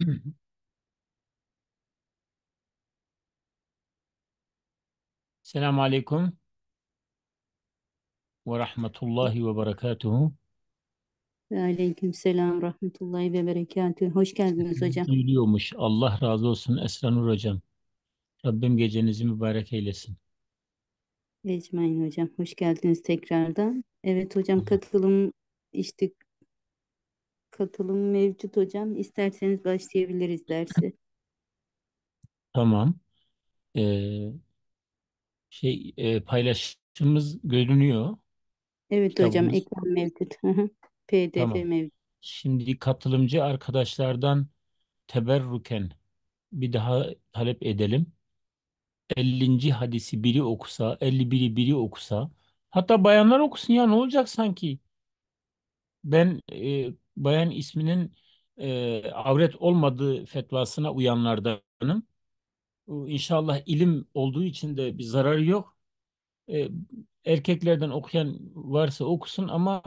Hı Selamun Aleyküm ve Rahmetullahi ve Berekatuhu. Aleyküm selam, rahmetullahi ve berekatühü. Hoş geldiniz hocam. Duyuluyormuş. Allah razı olsun Esra Nur Hocam. Rabbim gecenizi mübarek eylesin. Ecmain hocam. Hoş geldiniz tekrardan. Evet hocam katılım işte katılım mevcut hocam. İsterseniz başlayabiliriz dersi. Tamam. Ee, şey e, paylaşımımız görünüyor. Evet hocam ekran mevcut. PDF Tamam. mevcut. Şimdi katılımcı arkadaşlardan teberruken bir daha talep edelim. 50. hadisi biri okusa, 51'i biri okusa, hatta bayanlar okusun ya ne olacak sanki? Ben e, bayan isminin e, avret olmadığı fetvasına uyanlardanım. İnşallah ilim olduğu için de bir zararı yok. E, erkeklerden okuyan varsa okusun ama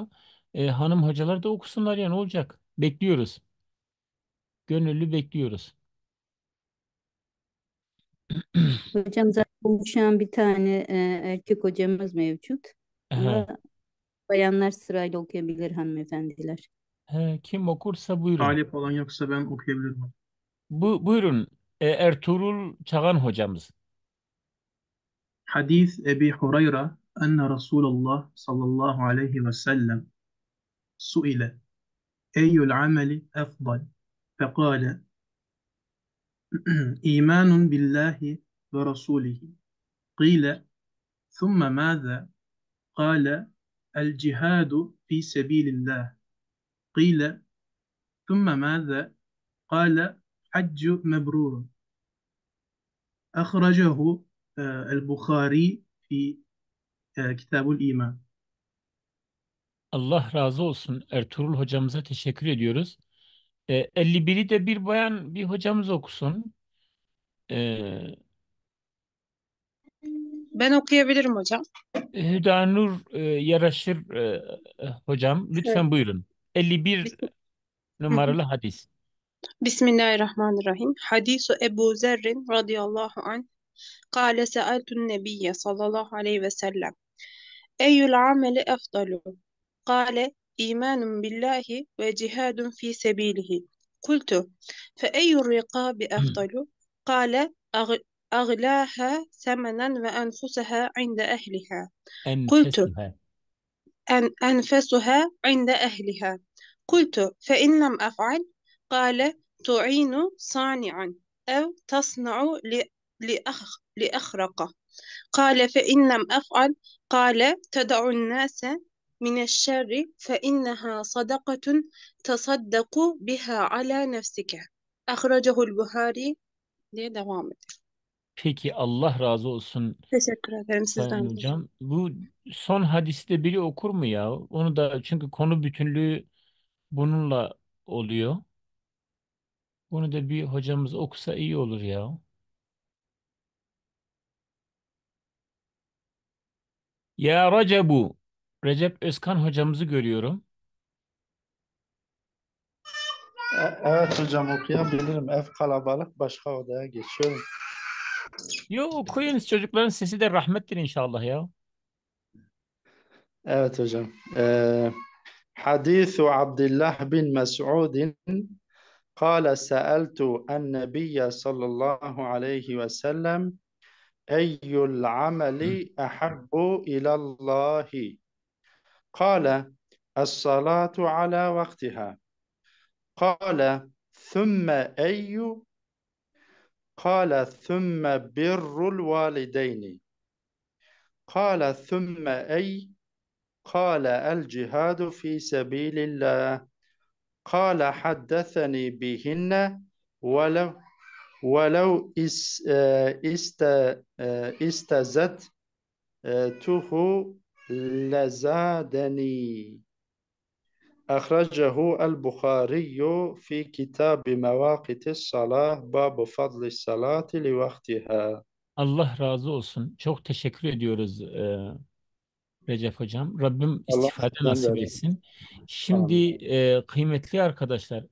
e, hanım hocalar da okusunlar yani olacak. Bekliyoruz. Gönüllü bekliyoruz. Hocam zaten konuşan bir tane e, erkek hocamız mevcut. Bayanlar sırayla okuyabilir hanımefendiler. He, kim okursa buyurun. Talip olan yoksa ben okuyabilirim. Bu, buyurun e, Ertuğrul Çağan hocamız. Hadis Ebi Hureyre enne Resulullah sallallahu aleyhi ve sellem suile eyyül ameli efdal fekale imanun billahi ve rasulihi قيل Thumma ماذا قال الجهاد في fi الله قيل ثم ماذا قال حج مبرور أخرجه البخاري في كتاب الإيمان Allah razı olsun Ertuğrul hocamıza teşekkür ediyoruz. E, 51'i de bir bayan bir hocamız okusun. E, ben okuyabilirim hocam. Hüdanur e, Yaraşır e, hocam lütfen evet. buyurun. 51 numaralı hadis. Bismillahirrahmanirrahim. Hadisu Ebu Zerrin radıyallahu anh. Kale sealtun nebiyye sallallahu aleyhi ve sellem. Eyyül ameli efdalu. Kale imanun billahi ve cihadun fi sebilihi. Kultu fe eyyür rikabi hmm. efdalu. Kale aglaha semenen ve enfusaha inde ehliha. Kultu. Enfesiha. أن أنفسها عند أهلها قلت فإن لم أفعل قال تعين صانعا أو تصنع لأخ لأخرق قال فإن لم أفعل قال تدع الناس من الشر فإنها صدقة تصدق بها على نفسك أخرجه البخاري لدوامته Peki Allah razı olsun Teşekkür ederim Sayın sizden de. hocam. Bu son hadisi de biri okur mu ya? Onu da çünkü konu bütünlüğü bununla oluyor. Bunu da bir hocamız okusa iyi olur ya. Ya Recep'u. Recep Özkan hocamızı görüyorum. E, evet hocam okuyabilirim. Ev kalabalık başka odaya geçiyorum. Yo okuyunuz çocukların sesi de rahmettir inşallah ya. Evet hocam. Ee, Hadisu Abdullah bin Mes'udin قال سألت النبي صلى الله عليه وسلم أي العمل أحب إلى الله قال الصلاة على وقتها قال ثم أي قال ثم بر الوالدين قال ثم أي قال الجهاد في سبيل الله قال حدثني بهن ولو ولو است استزدته لزادني Ahracahu el-Bukhariyu fi kitabi mevakitis salah babu fadli salati li vaktiha. Allah razı olsun. Çok teşekkür ediyoruz e, Recep Hocam. Rabbim istifade Allah nasip etsin. Şimdi e, kıymetli arkadaşlar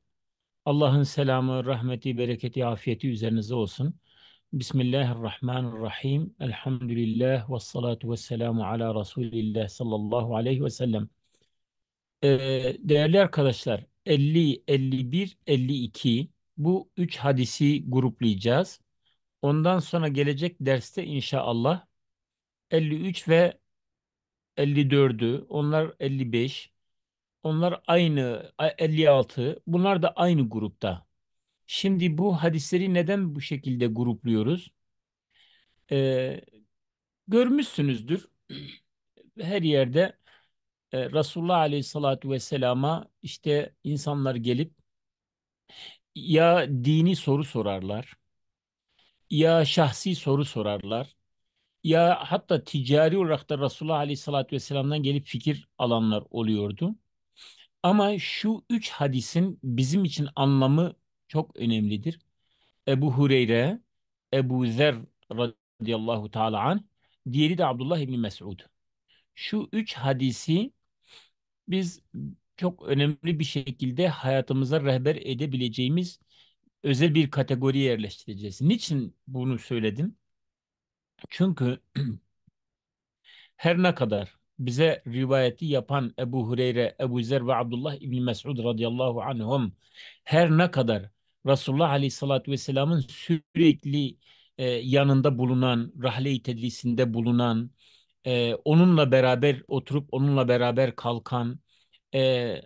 Allah'ın selamı, rahmeti, bereketi, afiyeti üzerinize olsun. Bismillahirrahmanirrahim. Elhamdülillah ve salatu ve selamu ala Resulillah sallallahu aleyhi ve sellem değerli arkadaşlar 50, 51, 52 bu üç hadisi gruplayacağız. Ondan sonra gelecek derste inşallah 53 ve 54'ü, onlar 55, onlar aynı 56, bunlar da aynı grupta. Şimdi bu hadisleri neden bu şekilde grupluyoruz? Ee, görmüşsünüzdür her yerde e, Resulullah Aleyhisselatü Vesselam'a işte insanlar gelip ya dini soru sorarlar, ya şahsi soru sorarlar, ya hatta ticari olarak da Resulullah Aleyhisselatü Vesselam'dan gelip fikir alanlar oluyordu. Ama şu üç hadisin bizim için anlamı çok önemlidir. Ebu Hureyre, Ebu Zer radıyallahu teala an, diğeri de Abdullah İbni Mes'ud. Şu üç hadisi biz çok önemli bir şekilde hayatımıza rehber edebileceğimiz özel bir kategori yerleştireceğiz. Niçin bunu söyledim? Çünkü her ne kadar bize rivayeti yapan Ebu Hureyre, Ebu Zer ve Abdullah İbni Mes'ud radıyallahu anhum her ne kadar Resulullah aleyhissalatü vesselamın sürekli e, yanında bulunan, rahle-i tedrisinde bulunan, e, onunla beraber oturup onunla beraber kalkan e,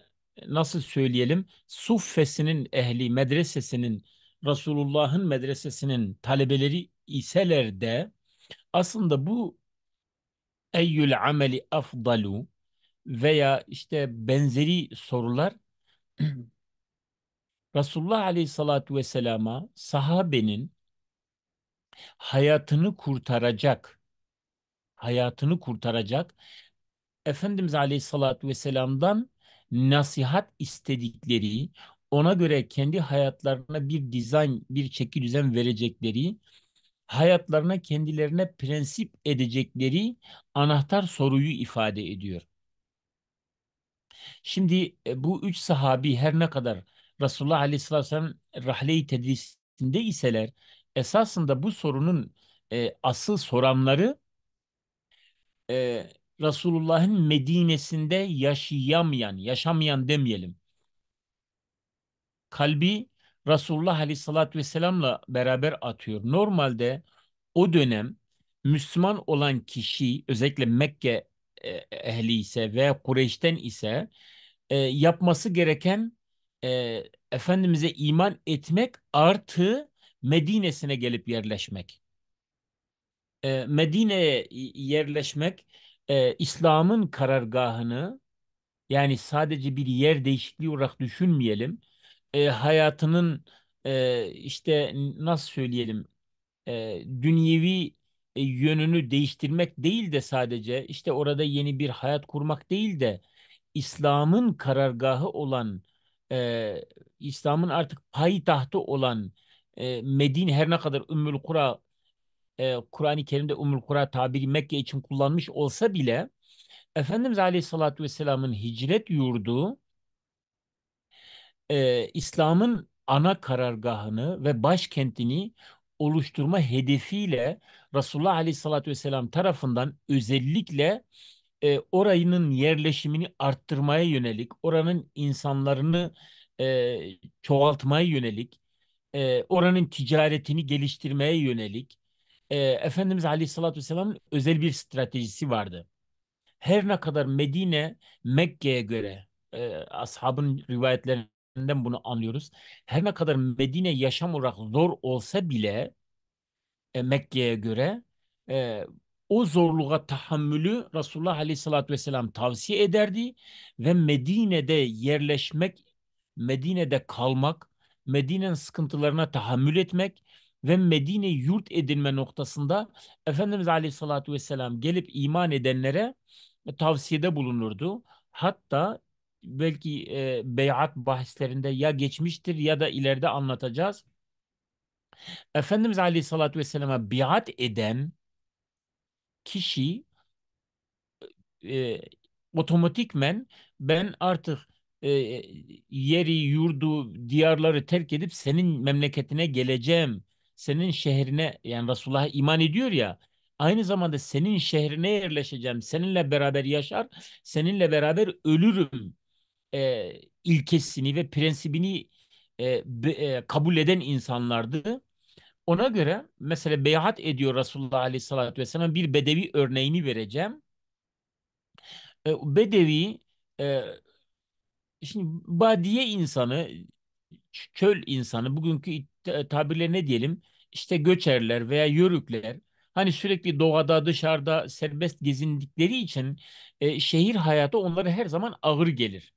nasıl söyleyelim suffesinin ehli medresesinin Resulullah'ın medresesinin talebeleri iseler de aslında bu eyyül ameli afdalu veya işte benzeri sorular Resulullah Aleyhisselatü Vesselam'a sahabenin hayatını kurtaracak hayatını kurtaracak Efendimiz Aleyhisselatü Vesselam'dan nasihat istedikleri, ona göre kendi hayatlarına bir dizayn, bir çeki düzen verecekleri, hayatlarına kendilerine prensip edecekleri anahtar soruyu ifade ediyor. Şimdi e, bu üç sahabi her ne kadar Resulullah Aleyhisselatü Vesselam rahle-i tedrisinde iseler esasında bu sorunun e, asıl soranları e, Resulullah'ın Medine'sinde yaşayamayan, yaşamayan demeyelim. Kalbi Resulullah Aleyhisselatü Vesselam'la beraber atıyor. Normalde o dönem Müslüman olan kişi özellikle Mekke e, ehli ise veya Kureyş'ten ise e, yapması gereken e, Efendimiz'e iman etmek artı Medine'sine gelip yerleşmek. E, Medine'ye yerleşmek e, İslam'ın karargahını yani sadece bir yer değişikliği olarak düşünmeyelim. E, hayatının e, işte nasıl söyleyelim e, dünyevi e, yönünü değiştirmek değil de sadece işte orada yeni bir hayat kurmak değil de İslam'ın karargahı olan e, İslam'ın artık payitahtı olan e, Medine her ne kadar Ümmül Kura e, Kur'an-ı Kerim'de Umul Kura tabiri Mekke için kullanmış olsa bile Efendimiz Aleyhisselatü Vesselam'ın hicret yurdu e, İslam'ın ana karargahını ve başkentini oluşturma hedefiyle Resulullah Aleyhisselatü Vesselam tarafından özellikle e, orayının yerleşimini arttırmaya yönelik, oranın insanlarını e, çoğaltmaya yönelik, e, oranın ticaretini geliştirmeye yönelik, e, Efendimiz Aleyhisselatü Vesselam'ın özel bir stratejisi vardı. Her ne kadar Medine Mekke'ye göre e, ashabın rivayetlerinden bunu anlıyoruz. Her ne kadar Medine yaşam olarak zor olsa bile e, Mekke'ye göre e, o zorluğa tahammülü Resulullah Aleyhisselatü Vesselam tavsiye ederdi ve Medine'de yerleşmek, Medine'de kalmak, Medine'nin sıkıntılarına tahammül etmek ve Medine yurt edinme noktasında Efendimiz Aleyhisselatü Vesselam gelip iman edenlere tavsiyede bulunurdu. Hatta belki e, beyat bahislerinde ya geçmiştir ya da ileride anlatacağız. Efendimiz Aleyhisselatü Vesselam'a biat eden kişi e, otomatikmen ben artık e, yeri, yurdu, diyarları terk edip senin memleketine geleceğim senin şehrine yani Resulullah'a iman ediyor ya aynı zamanda senin şehrine yerleşeceğim, seninle beraber yaşar, seninle beraber ölürüm e, ilkesini ve prensibini e, be, e, kabul eden insanlardı. Ona göre mesela beyat ediyor Resulullah Aleyhisselatü Vesselam bir bedevi örneğini vereceğim. E, bedevi e, şimdi badiye insanı, çöl insanı, bugünkü e, tabirle ne diyelim işte göçerler veya yörükler hani sürekli doğada dışarıda serbest gezindikleri için e, şehir hayatı onlara her zaman ağır gelir.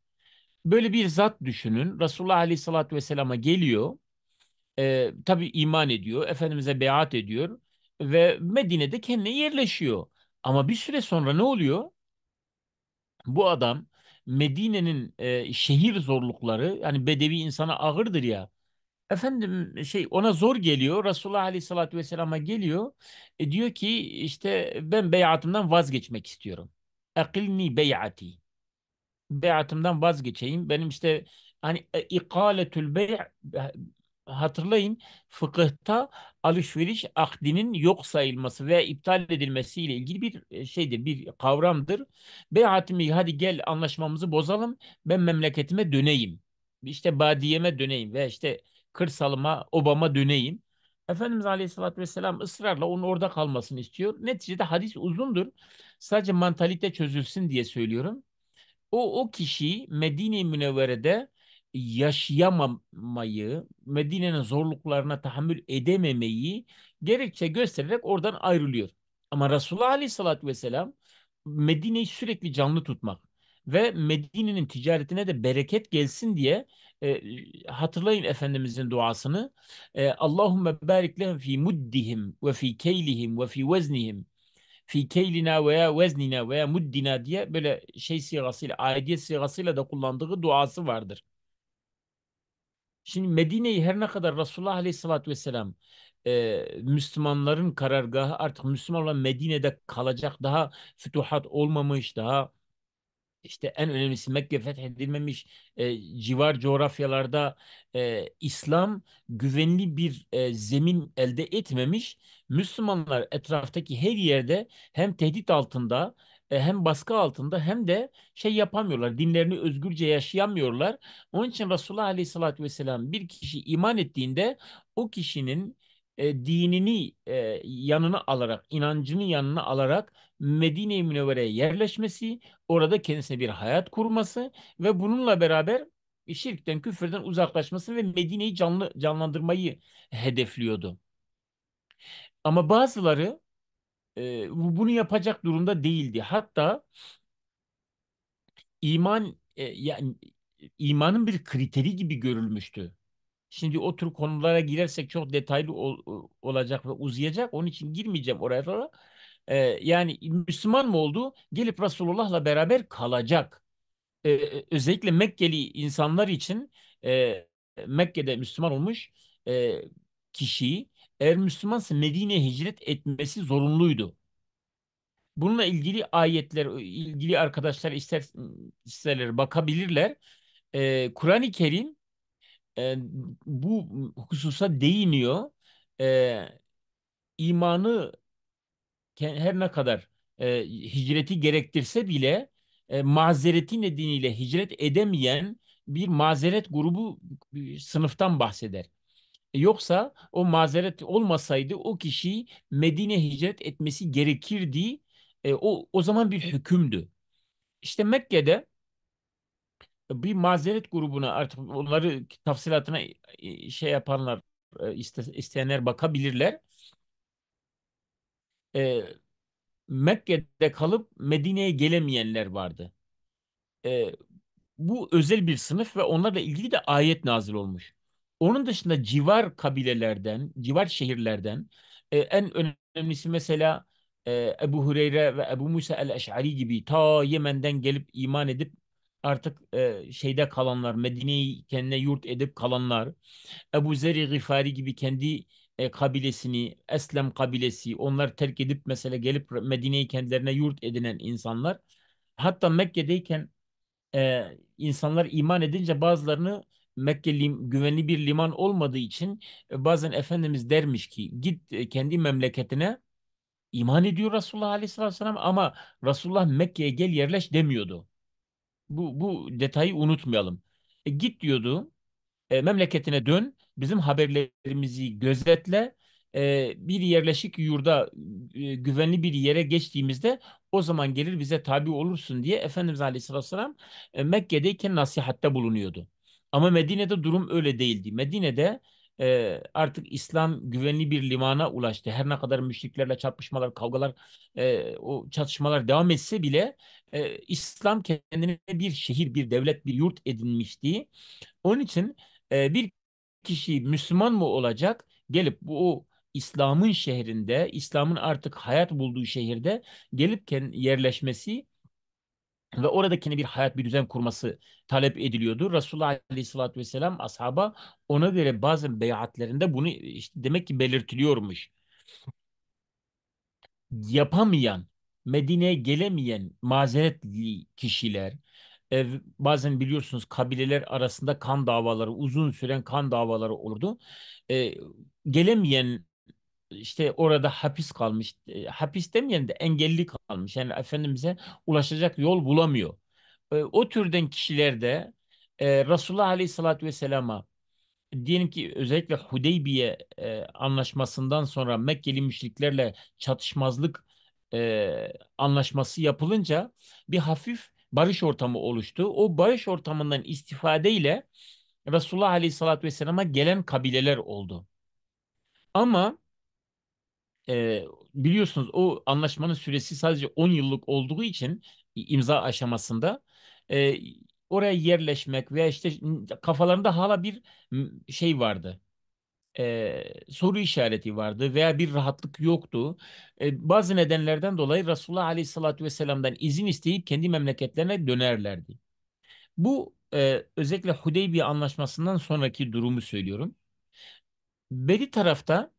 Böyle bir zat düşünün Resulullah Aleyhisselatü Vesselam'a geliyor e, tabi iman ediyor Efendimiz'e beyat ediyor ve Medine'de kendine yerleşiyor. Ama bir süre sonra ne oluyor? Bu adam Medine'nin e, şehir zorlukları yani bedevi insana ağırdır ya efendim şey ona zor geliyor. Resulullah Aleyhisselatü Vesselam'a geliyor. E, diyor ki işte ben beyatımdan vazgeçmek istiyorum. Akilni beyati. Beyatımdan vazgeçeyim. Benim işte hani e, ikaletül bey hatırlayın fıkıhta alışveriş akdinin yok sayılması ve iptal edilmesiyle ilgili bir e, şeydir, bir kavramdır. Beyatimi hadi gel anlaşmamızı bozalım ben memleketime döneyim. İşte badiyeme döneyim ve işte kırsalıma obama döneyim. Efendimiz Aleyhisselatü Vesselam ısrarla onun orada kalmasını istiyor. Neticede hadis uzundur. Sadece mantalite çözülsün diye söylüyorum. O, o kişiyi Medine-i Münevvere'de yaşayamamayı, Medine'nin zorluklarına tahammül edememeyi gerekçe göstererek oradan ayrılıyor. Ama Resulullah Aleyhisselatü Vesselam Medine'yi sürekli canlı tutmak ve Medine'nin ticaretine de bereket gelsin diye e, hatırlayın Efendimizin duasını. E, Allahümme barik lehum fi muddihim ve fi keylihim ve fi veznihim fi keylina veya veznina veya muddina diye böyle şey sigasıyla, aidiyet sigasıyla da kullandığı duası vardır. Şimdi Medine'yi her ne kadar Resulullah Aleyhisselatü Vesselam e, Müslümanların karargahı artık Müslümanlar Medine'de kalacak daha fütuhat olmamış daha işte en önemlisi Mekke fethedilmemiş e, civar coğrafyalarda e, İslam güvenli bir e, zemin elde etmemiş. Müslümanlar etraftaki her yerde hem tehdit altında e, hem baskı altında hem de şey yapamıyorlar. Dinlerini özgürce yaşayamıyorlar. Onun için Resulullah Aleyhisselatü Vesselam bir kişi iman ettiğinde o kişinin e, dinini e, yanına alarak, inancını yanına alarak Medine-i Münevvere'ye yerleşmesi, orada kendisine bir hayat kurması ve bununla beraber şirkten, küfürden uzaklaşması ve Medine'yi canlı, canlandırmayı hedefliyordu. Ama bazıları e, bunu yapacak durumda değildi. Hatta iman e, yani imanın bir kriteri gibi görülmüştü. Şimdi o tür konulara girersek çok detaylı ol, olacak ve uzayacak. Onun için girmeyeceğim oraya sonra. Ee, yani Müslüman mı oldu? Gelip Resulullah'la beraber kalacak. Ee, özellikle Mekkeli insanlar için e, Mekke'de Müslüman olmuş e, kişiyi eğer Müslümansa Medine'ye hicret etmesi zorunluydu. Bununla ilgili ayetler, ilgili arkadaşlar ister isterler bakabilirler. Ee, Kur'an-ı Kerim e, bu hususa değiniyor. E, imanı her ne kadar e, hicreti gerektirse bile e, mazereti nedeniyle hicret edemeyen bir mazeret grubu bir sınıftan bahseder. Yoksa o mazeret olmasaydı o kişi Medine hicret etmesi gerekirdi. E, o o zaman bir hükümdü. İşte Mekke'de bir mazeret grubuna artık onları tafsilatına şey yapanlar e, isteyenler bakabilirler. E, Mekke'de kalıp Medine'ye gelemeyenler vardı. E, bu özel bir sınıf ve onlarla ilgili de ayet nazil olmuş. Onun dışında civar kabilelerden, civar şehirlerden e, en önemlisi mesela e, Ebu Hureyre ve Ebu Musa el-Eş'ari gibi ta Yemen'den gelip iman edip artık e, şeyde kalanlar, Medine'yi kendine yurt edip kalanlar, Ebu Zer'i Gıfari gibi kendi e, kabilesini, Eslem kabilesi, onlar terk edip mesela gelip Medine'yi kendilerine yurt edinen insanlar, hatta Mekke'deyken e, insanlar iman edince bazılarını Mekke lim, güvenli bir liman olmadığı için e, bazen Efendimiz dermiş ki git e, kendi memleketine iman ediyor Resulullah Aleyhisselam ama Resulullah Mekke'ye gel yerleş demiyordu. Bu, bu detayı unutmayalım. E, git diyordu, e, memleketine dön, bizim haberlerimizi gözetle, e, bir yerleşik yurda, e, güvenli bir yere geçtiğimizde o zaman gelir bize tabi olursun diye Efendimiz Aleyhisselatü Vesselam e, Mekke'deyken nasihatte bulunuyordu. Ama Medine'de durum öyle değildi. Medine'de e, artık İslam güvenli bir limana ulaştı. Her ne kadar müşriklerle çarpışmalar, kavgalar, e, o çatışmalar devam etse bile e, İslam kendine bir şehir, bir devlet, bir yurt edinmişti. Onun için e, bir kişi Müslüman mı olacak? Gelip bu o İslam'ın şehrinde, İslam'ın artık hayat bulduğu şehirde gelip yerleşmesi ve oradakini bir hayat bir düzen kurması talep ediliyordu. Resulullah Aleyhisselatü Vesselam ashaba ona göre bazen beyatlerinde bunu işte demek ki belirtiliyormuş. Yapamayan, Medine'ye gelemeyen mazeretli kişiler, bazen biliyorsunuz kabileler arasında kan davaları, uzun süren kan davaları olurdu. E, gelemeyen işte orada hapis kalmış. E, hapis demeyen de engelli kalmış. Yani Efendimiz'e ulaşacak yol bulamıyor. E, o türden kişilerde e, Resulullah Aleyhisselatü Vesselam'a diyelim ki özellikle Hudeybiye anlaşmasından sonra Mekkeli müşriklerle çatışmazlık anlaşması yapılınca bir hafif barış ortamı oluştu. O barış ortamından istifadeyle Resulullah Aleyhisselatü Vesselam'a gelen kabileler oldu. Ama e, biliyorsunuz o anlaşmanın süresi sadece 10 yıllık olduğu için imza aşamasında e, oraya yerleşmek veya işte kafalarında hala bir şey vardı. E, soru işareti vardı veya bir rahatlık yoktu. E, bazı nedenlerden dolayı Resulullah Aleyhisselatü Vesselam'dan izin isteyip kendi memleketlerine dönerlerdi. Bu e, özellikle Hudeybiye Anlaşması'ndan sonraki durumu söylüyorum. Bedi tarafta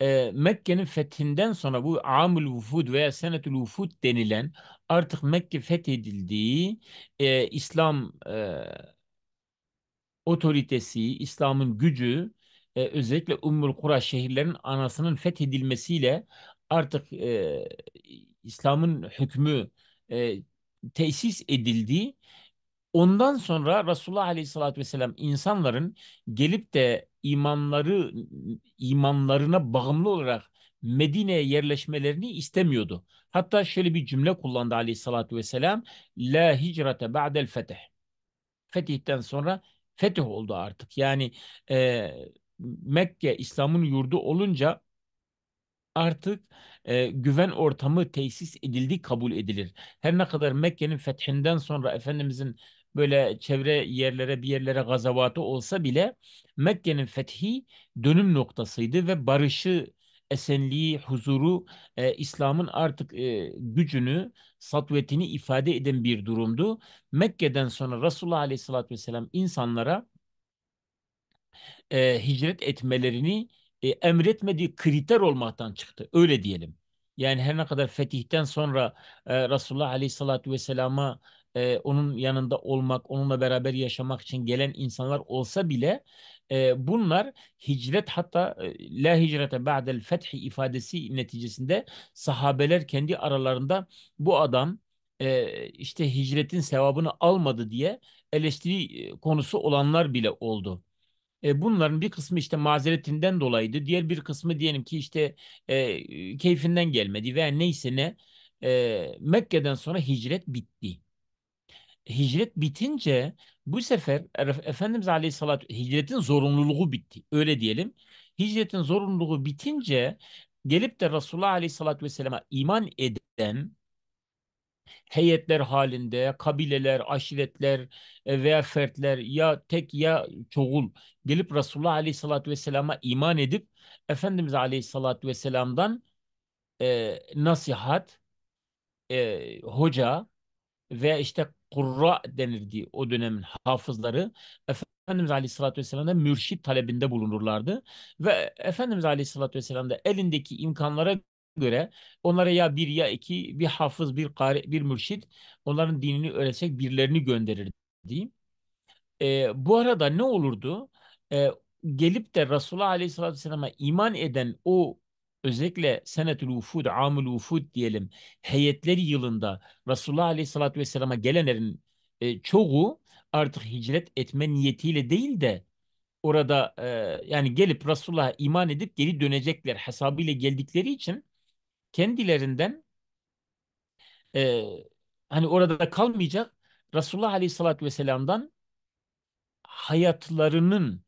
e, Mekke'nin fethinden sonra bu Amül Vufud veya Senetül Vufud denilen artık Mekke fethedildiği e, İslam e, otoritesi, İslam'ın gücü e, özellikle Ummul Kura şehirlerin anasının fethedilmesiyle artık e, İslam'ın hükmü e, tesis edildiği Ondan sonra Resulullah Aleyhisselatü Vesselam insanların gelip de imanları imanlarına bağımlı olarak Medine'ye yerleşmelerini istemiyordu. Hatta şöyle bir cümle kullandı aleyhissalatü vesselam. La hicrate ba'del fetih. Fetihten sonra fetih oldu artık. Yani e, Mekke İslam'ın yurdu olunca artık e, güven ortamı tesis edildi kabul edilir. Her ne kadar Mekke'nin fethinden sonra Efendimizin böyle çevre yerlere bir yerlere gazavatı olsa bile Mekke'nin fethi dönüm noktasıydı ve barışı esenliği, huzuru, e, İslam'ın artık e, gücünü, satvetini ifade eden bir durumdu. Mekke'den sonra Resulullah Aleyhisselatü Vesselam insanlara e, hicret etmelerini e, emretmediği kriter olmaktan çıktı. Öyle diyelim. Yani her ne kadar fetihten sonra e, Resulullah Aleyhisselatü Vesselam'a e, onun yanında olmak, onunla beraber yaşamak için gelen insanlar olsa bile e, bunlar hicret hatta e, la hicrete ba'del fethi ifadesi neticesinde sahabeler kendi aralarında bu adam e, işte hicretin sevabını almadı diye eleştiri e, konusu olanlar bile oldu. E, bunların bir kısmı işte mazeretinden dolayıydı. Diğer bir kısmı diyelim ki işte e, keyfinden gelmedi veya neyse ne. E, Mekke'den sonra hicret bitti hicret bitince bu sefer Efendimiz Aleyhisselatü hicretin zorunluluğu bitti. Öyle diyelim. Hicretin zorunluluğu bitince gelip de Resulullah Aleyhisselatü Vesselam'a iman eden heyetler halinde kabileler, aşiretler e, veya fertler ya tek ya çoğul gelip Resulullah Aleyhisselatü Vesselam'a iman edip Efendimiz Aleyhisselatü Vesselam'dan e, nasihat, e, hoca, ve işte kurra denirdi o dönemin hafızları. Efendimiz Aleyhisselatü Vesselam'da mürşit talebinde bulunurlardı. Ve Efendimiz Aleyhisselatü Vesselam'da elindeki imkanlara göre onlara ya bir ya iki bir hafız bir kari bir mürşit onların dinini öğretecek birilerini gönderirdi. E, bu arada ne olurdu? E, gelip de Resulullah Aleyhisselatü Vesselam'a iman eden o özellikle senetül ufud, amül ufud diyelim heyetleri yılında Resulullah Aleyhisselatü Vesselam'a gelenlerin e, çoğu artık hicret etme niyetiyle değil de orada e, yani gelip Resulullah'a iman edip geri dönecekler hesabıyla geldikleri için kendilerinden e, hani orada da kalmayacak Resulullah Aleyhisselatü Vesselam'dan hayatlarının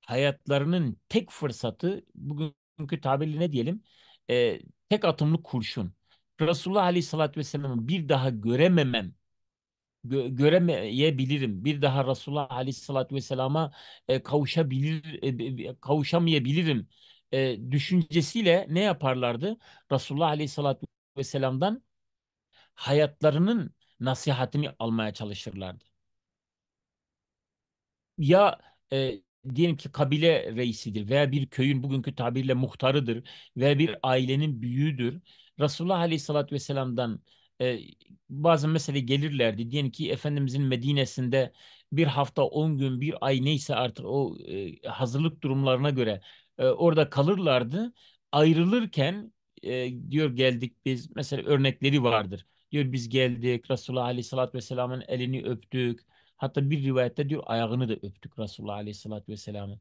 hayatlarının tek fırsatı bugün bugünkü tabirle ne diyelim? E, tek atımlı kurşun. Resulullah Aleyhisselatü Vesselam'ı bir daha görememem gö göremeyebilirim. Bir daha Resulullah Aleyhisselatü Vesselam'a e, kavuşabilir e, kavuşamayabilirim e, düşüncesiyle ne yaparlardı? Resulullah Aleyhisselatü Vesselam'dan hayatlarının nasihatini almaya çalışırlardı. Ya e, diyelim ki kabile reisidir veya bir köyün bugünkü tabirle muhtarıdır veya bir ailenin büyüğüdür. Resulullah Aleyhisselatü Vesselam'dan e, bazen mesela gelirlerdi. Diyelim ki Efendimizin Medine'sinde bir hafta, on gün, bir ay neyse artık o e, hazırlık durumlarına göre e, orada kalırlardı. Ayrılırken e, diyor geldik biz mesela örnekleri vardır. Diyor biz geldik Resulullah Aleyhisselatü Vesselam'ın elini öptük Hatta bir rivayette diyor ayağını da öptük Resulullah Aleyhisselatü Vesselam'ın.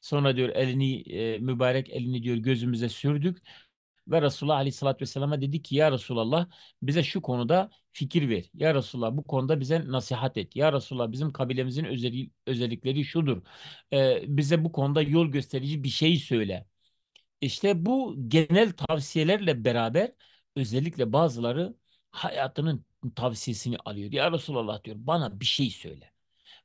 Sonra diyor elini e, mübarek elini diyor gözümüze sürdük ve Resulullah Aleyhisselatü Vesselam'a dedi ki ya Resulallah bize şu konuda fikir ver. Ya Resulallah bu konuda bize nasihat et. Ya Resulallah bizim kabilemizin özellik, özellikleri şudur. E, bize bu konuda yol gösterici bir şey söyle. İşte bu genel tavsiyelerle beraber özellikle bazıları hayatının tavsiyesini alıyor. Ya Resulallah diyor bana bir şey söyle.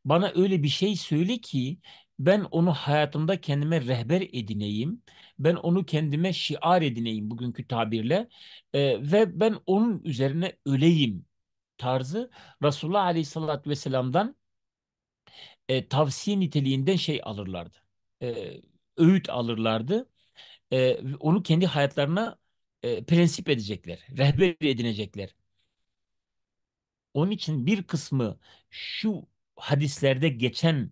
Bana öyle bir şey söyle ki ben onu hayatımda kendime rehber edineyim. Ben onu kendime şiar edineyim bugünkü tabirle. E, ve ben onun üzerine öleyim tarzı Resulullah Aleyhisselatü Vesselam'dan e, tavsiye niteliğinden şey alırlardı. E, öğüt alırlardı. E, onu kendi hayatlarına e, prensip edecekler, rehber edinecekler. Onun için bir kısmı şu hadislerde geçen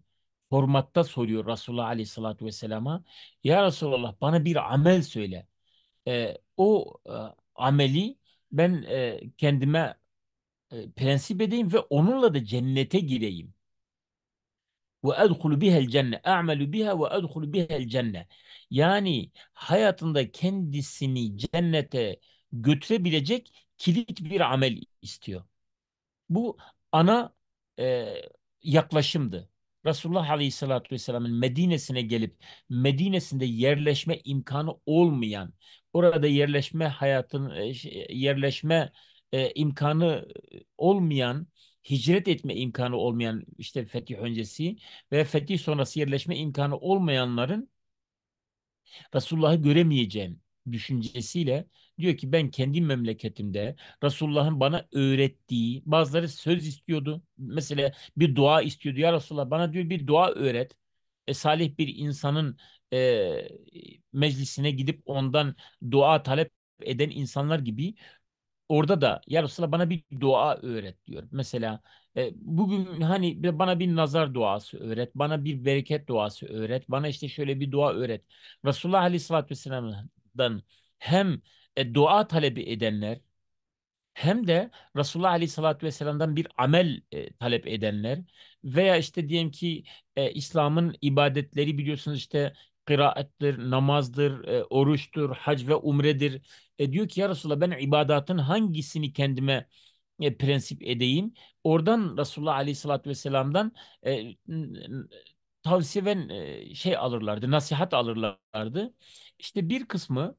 formatta soruyor Resulullah Aleyhisselatü Vesselam'a. Ya Resulallah bana bir amel söyle. E, o e, ameli ben e, kendime e, prensip edeyim ve onunla da cennete gireyim. Ve edhulu bihel cenne. A'melu biha ve edhulu Yani hayatında kendisini cennete götürebilecek kilit bir amel istiyor. Bu ana e, yaklaşımdı. Resulullah Aleyhisselatü Vesselam'ın Medine'sine gelip Medine'sinde yerleşme imkanı olmayan, orada yerleşme hayatın e, şey, yerleşme e, imkanı e, olmayan, hicret etme imkanı olmayan işte fetih öncesi ve fetih sonrası yerleşme imkanı olmayanların Resulullah'ı göremeyeceğim düşüncesiyle diyor ki ben kendi memleketimde Resulullah'ın bana öğrettiği bazıları söz istiyordu. Mesela bir dua istiyordu. Ya Resulullah bana diyor bir dua öğret. E, salih bir insanın e, meclisine gidip ondan dua talep eden insanlar gibi orada da ya Resulallah bana bir dua öğret diyor. Mesela e, bugün hani bana bir nazar duası öğret, bana bir bereket duası öğret, bana işte şöyle bir dua öğret. Resulullah Aleyhisselatü Vesselam'ın Resulullah'dan hem e, dua talebi edenler hem de Resulullah Aleyhisselatü Vesselam'dan bir amel e, talep edenler veya işte diyelim ki e, İslam'ın ibadetleri biliyorsunuz işte kıraattir, namazdır, e, oruçtur, hac ve umredir. E, diyor ki ya Resulullah ben ibadatın hangisini kendime e, prensip edeyim? Oradan Resulullah Aleyhisselatü Vesselam'dan e, tavsiye ve e, şey alırlardı, nasihat alırlardı. İşte bir kısmı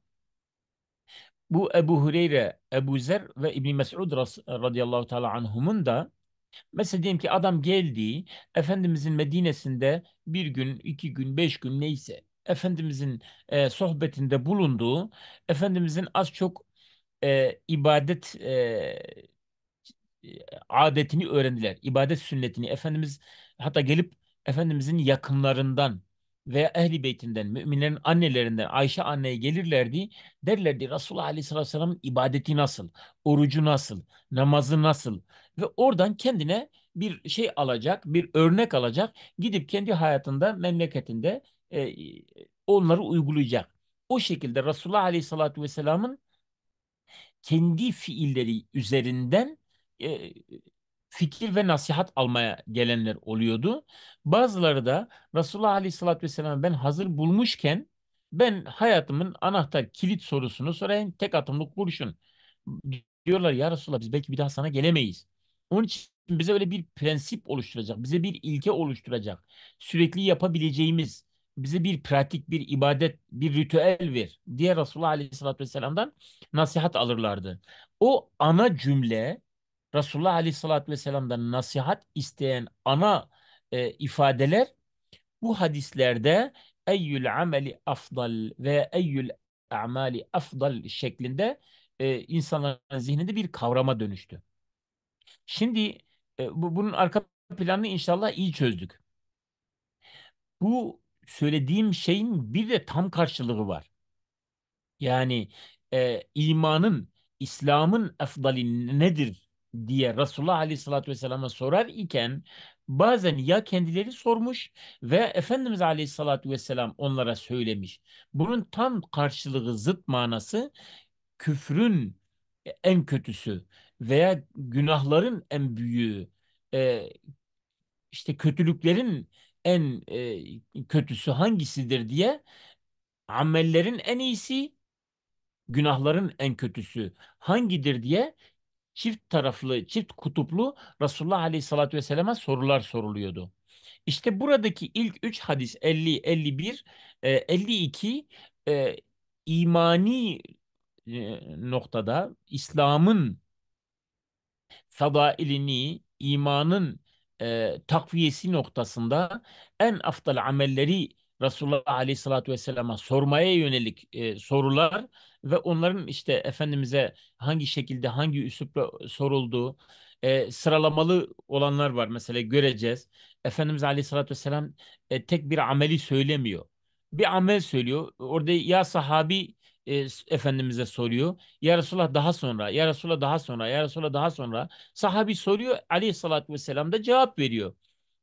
bu Ebu Hureyre, Ebu Zer ve İbn Mes'ud radıyallahu teala anhumun da mesela diyelim ki adam geldi Efendimizin Medine'sinde bir gün, iki gün, beş gün neyse Efendimizin e, sohbetinde bulunduğu, Efendimizin az çok e, ibadet e, adetini öğrendiler. İbadet sünnetini. Efendimiz hatta gelip Efendimizin yakınlarından veya ehli beytinden, müminlerin annelerinden Ayşe anneye gelirlerdi. Derlerdi Resulullah Aleyhissalatü Vesselam ibadeti nasıl, orucu nasıl, namazı nasıl ve oradan kendine bir şey alacak, bir örnek alacak, gidip kendi hayatında, memleketinde e, onları uygulayacak. O şekilde Resulullah Aleyhissalatü Vesselam'ın kendi fiilleri üzerinden e, fikir ve nasihat almaya gelenler oluyordu. Bazıları da Resulullah Aleyhisselatü Vesselam ben hazır bulmuşken ben hayatımın anahtar kilit sorusunu sorayım tek atımlık buluşun Diyorlar ya Resulullah biz belki bir daha sana gelemeyiz. Onun için bize böyle bir prensip oluşturacak, bize bir ilke oluşturacak, sürekli yapabileceğimiz, bize bir pratik, bir ibadet, bir ritüel ver diye Resulullah Aleyhisselatü Vesselam'dan nasihat alırlardı. O ana cümle Resulullah Aleyhisselatü Vesselam'dan nasihat isteyen ana e, ifadeler bu hadislerde eyyül ameli afdal ve eyyül amali afdal şeklinde e, insanların zihninde bir kavrama dönüştü. Şimdi e, bu, bunun arka planını inşallah iyi çözdük. Bu söylediğim şeyin bir de tam karşılığı var. Yani e, imanın, İslam'ın efdali nedir diye Resulullah Aleyhisselatü Vesselam'a sorar iken bazen ya kendileri sormuş ve Efendimiz Aleyhisselatü Vesselam onlara söylemiş. Bunun tam karşılığı zıt manası küfrün en kötüsü veya günahların en büyüğü e, işte kötülüklerin en e, kötüsü hangisidir diye amellerin en iyisi günahların en kötüsü hangidir diye çift taraflı, çift kutuplu Resulullah Aleyhisselatü Vesselam'a sorular soruluyordu. İşte buradaki ilk üç hadis 50, 51, 52 imani e, noktada İslam'ın fadailini, imanın e, takviyesi noktasında en aftal amelleri Resulullah Aleyhisselatü Vesselam'a sormaya yönelik e, sorular ve onların işte Efendimiz'e hangi şekilde hangi üslupla sorulduğu e, sıralamalı olanlar var mesela göreceğiz. Efendimiz Aleyhisselatü Vesselam e, tek bir ameli söylemiyor. Bir amel söylüyor. Orada ya sahabi e, Efendimiz'e soruyor. Ya Resulullah daha sonra, ya Resulullah daha sonra, ya Resulullah daha sonra. Sahabi soruyor, aleyhissalatü vesselam da cevap veriyor.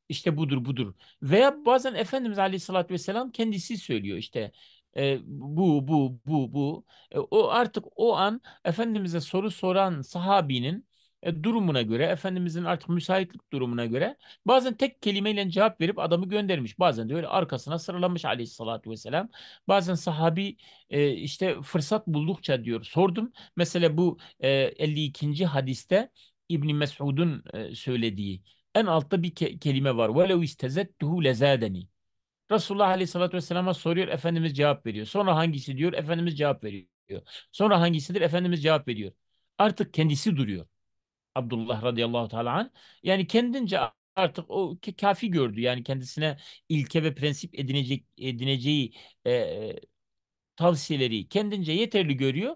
İşte budur budur. Veya bazen Efendimiz aleyhissalatü vesselam kendisi söylüyor işte e, bu bu bu bu e, o artık o an efendimize soru soran sahabinin e, durumuna göre efendimizin artık müsaitlik durumuna göre bazen tek kelimeyle cevap verip adamı göndermiş. Bazen de öyle arkasına sıralamış Aleyhissalatu vesselam. Bazen sahabi e, işte fırsat buldukça diyor sordum. Mesela bu e, 52. hadiste İbn Mesud'un e, söylediği en altta bir ke- kelime var. Velev istezettuhu lezadeni. Resulullah Aleyhisselatü Vesselam'a soruyor, Efendimiz cevap veriyor. Sonra hangisi diyor, Efendimiz cevap veriyor. Sonra hangisidir, Efendimiz cevap veriyor. Artık kendisi duruyor. Abdullah radıyallahu teala an. Yani kendince artık o kafi gördü. Yani kendisine ilke ve prensip edinecek edineceği e, tavsiyeleri kendince yeterli görüyor,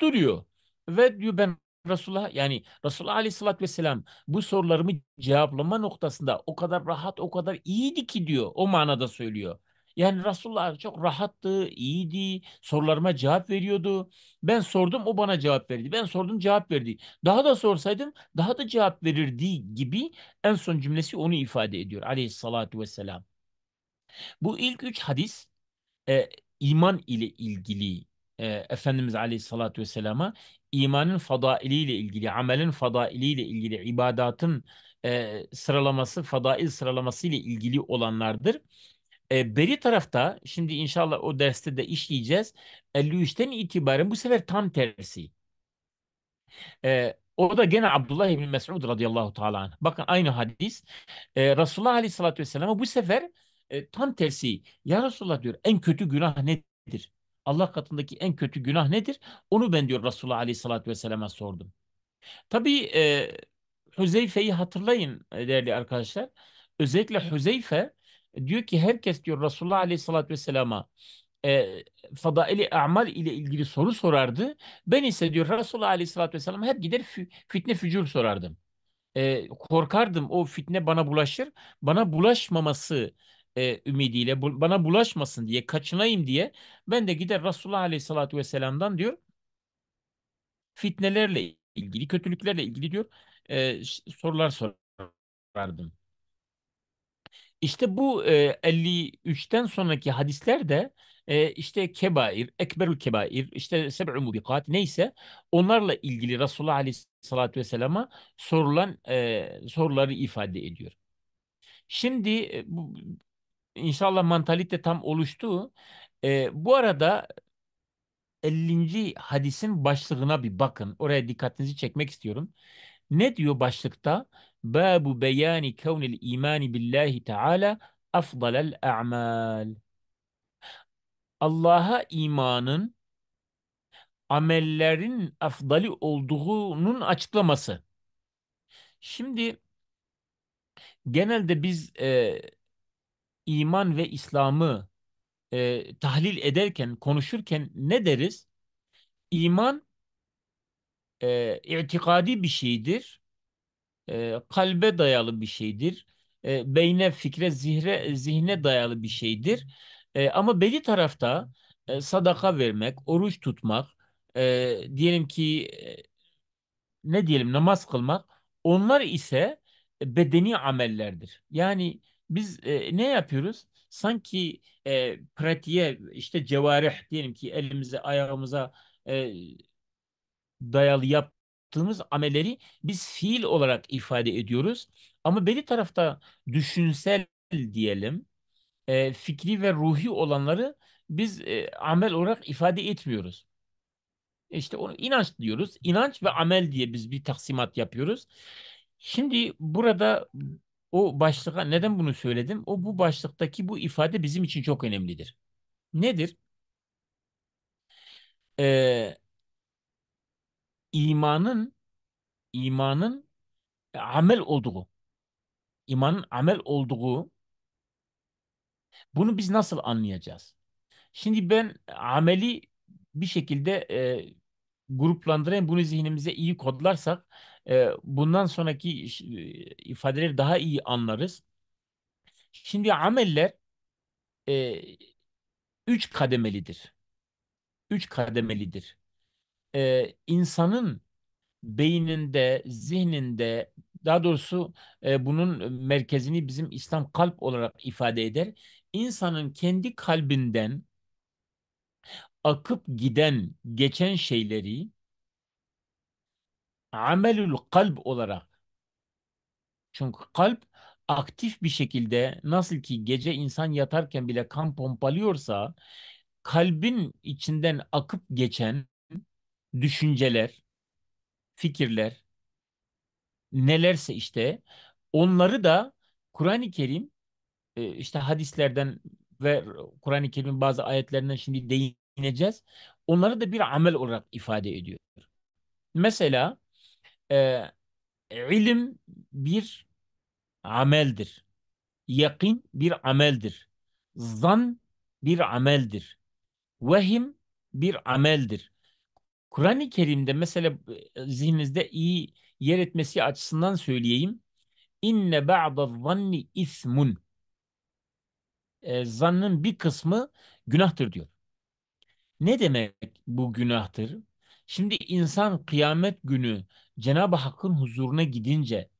duruyor. Ve diyor ben Resulullah yani Resulullah Aleyhisselatü Vesselam bu sorularımı cevaplama noktasında o kadar rahat o kadar iyiydi ki diyor o manada söylüyor. Yani Resulullah çok rahattı, iyiydi, sorularıma cevap veriyordu. Ben sordum o bana cevap verdi. Ben sordum cevap verdi. Daha da sorsaydım daha da cevap verirdi gibi en son cümlesi onu ifade ediyor aleyhissalatu vesselam. Bu ilk üç hadis e, iman ile ilgili e, Efendimiz Aleyhisselatü Vesselam'a imanın fadailiyle ilgili, amelin fadailiyle ilgili, ibadatın e, sıralaması, fadail sıralaması ile ilgili olanlardır. E, beri tarafta, şimdi inşallah o derste de işleyeceğiz, 53'ten itibaren bu sefer tam tersi. E, o da gene Abdullah İbni Mesud radıyallahu teala. Bakın aynı hadis. E, Resulullah aleyhissalatü vesselam'a bu sefer e, tam tersi. Ya Resulullah diyor en kötü günah nedir? Allah katındaki en kötü günah nedir? Onu ben diyor Resulullah Aleyhisselatü Vesselam'a sordum. Tabii e, Hüzeyfe'yi hatırlayın e, değerli arkadaşlar. Özellikle Hüzeyfe e, diyor ki herkes diyor Resulullah Aleyhisselatü Vesselam'a e, fadaili amal ile ilgili soru sorardı. Ben ise diyor Resulullah Aleyhisselatü Vesselam hep gider fitne fücur sorardım. E, korkardım o fitne bana bulaşır. Bana bulaşmaması e, ümidiyle bu, bana bulaşmasın diye kaçınayım diye ben de gider Resulullah Aleyhisselatü Vesselam'dan diyor fitnelerle ilgili kötülüklerle ilgili diyor e, sorular sorardım. İşte bu e, 53'ten sonraki hadisler de e, işte kebair, ekberül kebair, işte seb'u mubikat neyse onlarla ilgili Resulullah Aleyhisselatü Vesselam'a sorulan e, soruları ifade ediyor. Şimdi e, bu, inşallah mantalite tam oluştu. E, bu arada 50. hadisin başlığına bir bakın. Oraya dikkatinizi çekmek istiyorum. Ne diyor başlıkta? Babu beyani kevnil imani billahi teala afdalel a'mal. Allah'a imanın amellerin afdali olduğunun açıklaması. Şimdi genelde biz e, iman ve İslam'ı e, tahlil ederken, konuşurken ne deriz? İman e, itikadi bir şeydir, e, kalbe dayalı bir şeydir, e, beyne, fikre, zihre, zihne dayalı bir şeydir. E, ama belli tarafta e, sadaka vermek, oruç tutmak, e, diyelim ki e, ne diyelim namaz kılmak, onlar ise bedeni amellerdir. Yani biz e, ne yapıyoruz? Sanki e, pratiğe işte cevareh diyelim ki elimize ayağımıza e, dayalı yaptığımız ameleri biz fiil olarak ifade ediyoruz. Ama beri tarafta düşünsel diyelim e, fikri ve ruhi olanları biz e, amel olarak ifade etmiyoruz. İşte onu inanç diyoruz. İnanç ve amel diye biz bir taksimat yapıyoruz. Şimdi burada o başlığa neden bunu söyledim? O bu başlıktaki bu ifade bizim için çok önemlidir. Nedir? Ee, imanın imanın amel olduğu imanın amel olduğu bunu biz nasıl anlayacağız? Şimdi ben ameli bir şekilde e, gruplandırayım. Bunu zihnimize iyi kodlarsak e, bundan sonraki e, ifadeleri daha iyi anlarız. Şimdi ameller e, üç kademelidir. Üç kademelidir. E, insanın beyninde, zihninde daha doğrusu e, bunun merkezini bizim İslam kalp olarak ifade eder. İnsanın kendi kalbinden akıp giden, geçen şeyleri amelül kalp olarak çünkü kalp aktif bir şekilde nasıl ki gece insan yatarken bile kan pompalıyorsa kalbin içinden akıp geçen düşünceler, fikirler nelerse işte onları da Kur'an-ı Kerim e, işte hadislerden ve Kur'an-ı Kerim'in bazı ayetlerinden şimdi değin ineceğiz. Onları da bir amel olarak ifade ediyor. Mesela e, ilim bir ameldir. Yakin bir ameldir. Zan bir ameldir. Vehim bir ameldir. Kur'an-ı Kerim'de mesela e, zihninizde iyi yer etmesi açısından söyleyeyim. İnne ba'da zanni ismun. E, zannın bir kısmı günahtır diyor. Ne demek bu günahtır? Şimdi insan kıyamet günü Cenab-ı Hakk'ın huzuruna gidince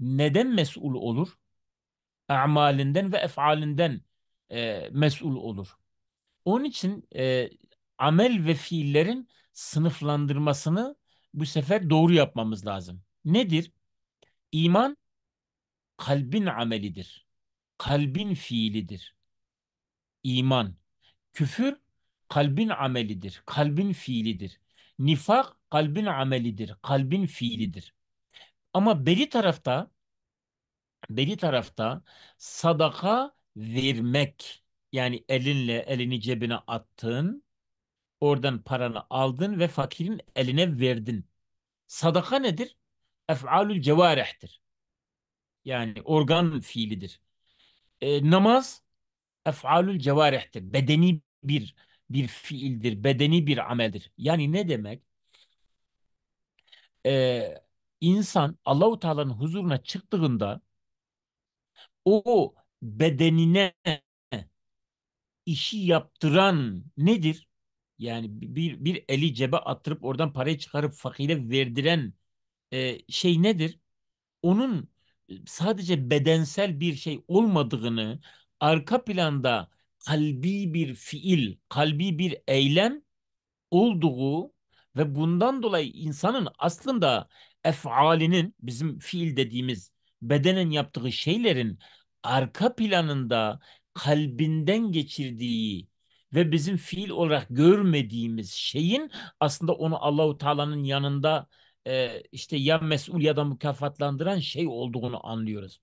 neden mesul olur? Amalinden ve efalinden e, mesul olur. Onun için e, amel ve fiillerin sınıflandırmasını bu sefer doğru yapmamız lazım. Nedir? İman kalbin amelidir. Kalbin fiilidir. İman. Küfür kalbin amelidir, kalbin fiilidir. Nifak kalbin amelidir, kalbin fiilidir. Ama beli tarafta beli tarafta sadaka vermek yani elinle elini cebine attın, oradan paranı aldın ve fakirin eline verdin. Sadaka nedir? Ef'alül cevarehtir. Yani organ fiilidir. E, namaz ef'alül cevarehtir. Bedeni bir bir fiildir, bedeni bir ameldir. Yani ne demek? Ee, insan Allahu Teala'nın huzuruna çıktığında o bedenine işi yaptıran nedir? Yani bir, bir eli cebe attırıp oradan parayı çıkarıp fakire verdiren e, şey nedir? Onun e, sadece bedensel bir şey olmadığını, arka planda kalbi bir fiil, kalbi bir eylem olduğu ve bundan dolayı insanın aslında efalinin bizim fiil dediğimiz bedenen yaptığı şeylerin arka planında kalbinden geçirdiği ve bizim fiil olarak görmediğimiz şeyin aslında onu Allahu Teala'nın yanında e, işte ya mesul ya da mükafatlandıran şey olduğunu anlıyoruz.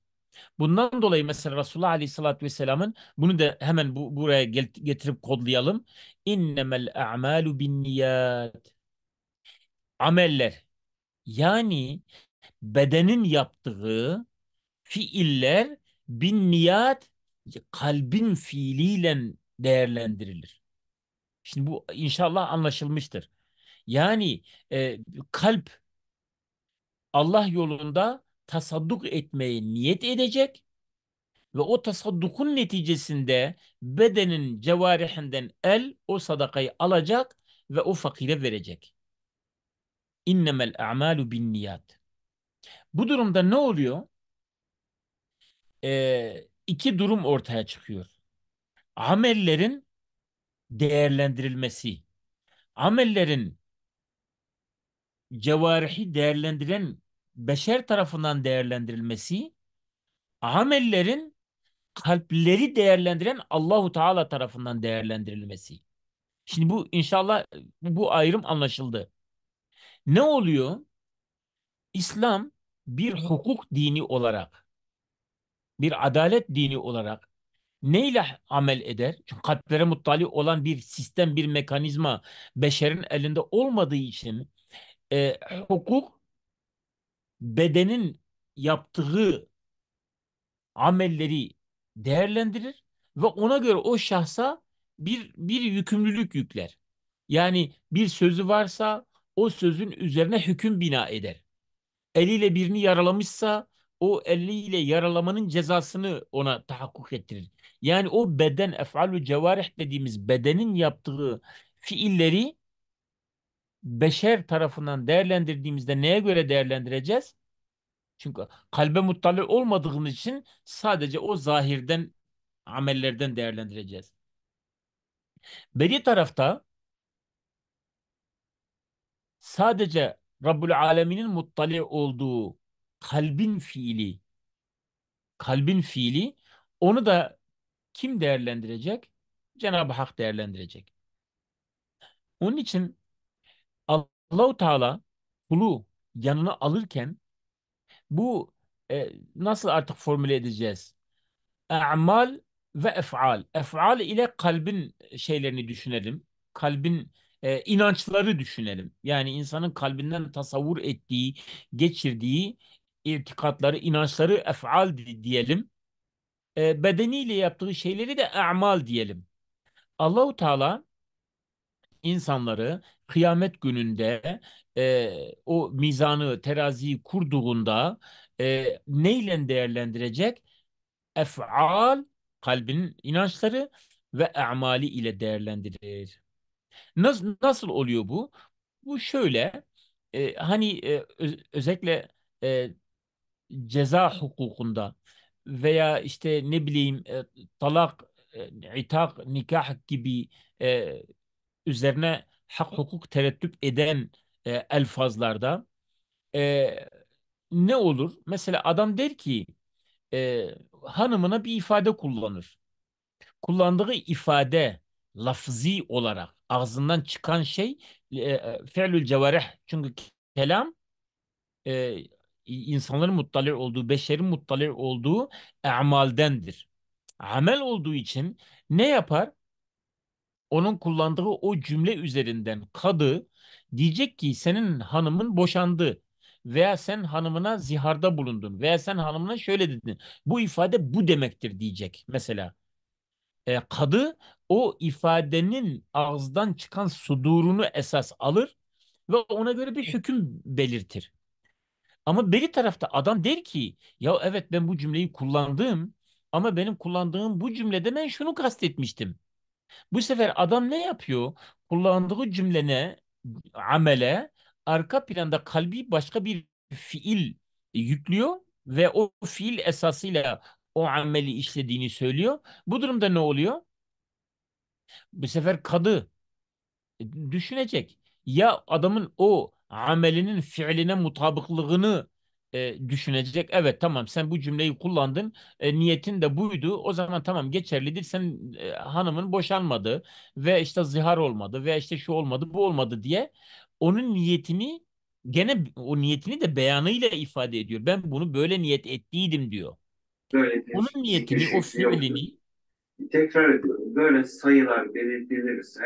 Bundan dolayı mesela Resulullah Aleyhisselatü Vesselam'ın bunu da hemen bu, buraya getirip kodlayalım. İnnemel a'malu bin niyat. Ameller. Yani bedenin yaptığı fiiller bin niyat kalbin fiiliyle değerlendirilir. Şimdi bu inşallah anlaşılmıştır. Yani e, kalp Allah yolunda tasadduk etmeye niyet edecek ve o tasaddukun neticesinde bedenin cevarihinden el o sadakayı alacak ve o fakire verecek. İnnemel a'malu bin niyat. Bu durumda ne oluyor? Ee, iki durum ortaya çıkıyor. Amellerin değerlendirilmesi. Amellerin cevarihi değerlendiren beşer tarafından değerlendirilmesi amellerin kalpleri değerlendiren Allahu Teala tarafından değerlendirilmesi. Şimdi bu inşallah bu ayrım anlaşıldı. Ne oluyor? İslam bir hukuk dini olarak, bir adalet dini olarak neyle amel eder? Çünkü kalplere muttali olan bir sistem, bir mekanizma beşerin elinde olmadığı için e, hukuk bedenin yaptığı amelleri değerlendirir ve ona göre o şahsa bir bir yükümlülük yükler. Yani bir sözü varsa o sözün üzerine hüküm bina eder. Eliyle birini yaralamışsa o eliyle yaralamanın cezasını ona tahakkuk ettirir. Yani o beden ef'alu cevarih dediğimiz bedenin yaptığı fiilleri beşer tarafından değerlendirdiğimizde neye göre değerlendireceğiz? Çünkü kalbe muttali olmadığımız için sadece o zahirden amellerden değerlendireceğiz. Beri tarafta sadece Rabbül Alemin'in muttali olduğu kalbin fiili kalbin fiili onu da kim değerlendirecek? Cenab-ı Hak değerlendirecek. Onun için Allah-u Teala kulu yanına alırken bu e, nasıl artık formüle edeceğiz? A'mal ve ef'al. Ef'al ile kalbin şeylerini düşünelim. Kalbin e, inançları düşünelim. Yani insanın kalbinden tasavvur ettiği, geçirdiği irtikatları, inançları ef'al diyelim. E, bedeniyle yaptığı şeyleri de a'mal diyelim. u Teala insanları kıyamet gününde e, o mizanı, teraziyi kurduğunda e, neyle değerlendirecek? Ef'al, kalbin inançları ve amali ile değerlendirir. Nasıl, nasıl oluyor bu? Bu şöyle, e, hani e, öz, özellikle e, ceza hukukunda veya işte ne bileyim e, talak, e, itak, nikah gibi e, üzerine hak hukuk tereddüt eden e, elfazlarda e, ne olur? Mesela adam der ki e, hanımına bir ifade kullanır. Kullandığı ifade lafzi olarak ağzından çıkan şey e, e fe'lül cevarih. Çünkü kelam e, insanların muttali olduğu, beşerin muttali olduğu amaldendir. Amel olduğu için ne yapar? onun kullandığı o cümle üzerinden kadı diyecek ki senin hanımın boşandı veya sen hanımına ziharda bulundun veya sen hanımına şöyle dedin. Bu ifade bu demektir diyecek mesela. E, kadı o ifadenin ağızdan çıkan sudurunu esas alır ve ona göre bir hüküm belirtir. Ama beri tarafta adam der ki ya evet ben bu cümleyi kullandım ama benim kullandığım bu cümlede ben şunu kastetmiştim. Bu sefer adam ne yapıyor? Kullandığı cümlene, amele arka planda kalbi başka bir fiil yüklüyor ve o fiil esasıyla o ameli işlediğini söylüyor. Bu durumda ne oluyor? Bu sefer kadı e, düşünecek. Ya adamın o amelinin fiiline mutabıklığını e, düşünecek. Evet tamam sen bu cümleyi kullandın. E, niyetin de buydu. O zaman tamam geçerlidir. Sen e, hanımın boşanmadı ve işte zihar olmadı ve işte şu olmadı bu olmadı diye onun niyetini gene o niyetini de beyanıyla ifade ediyor. Ben bunu böyle niyet ettiydim diyor. Böyle Onun şey niyetini, o fiilini tekrar ediyorum. Böyle sayılar belirtilirse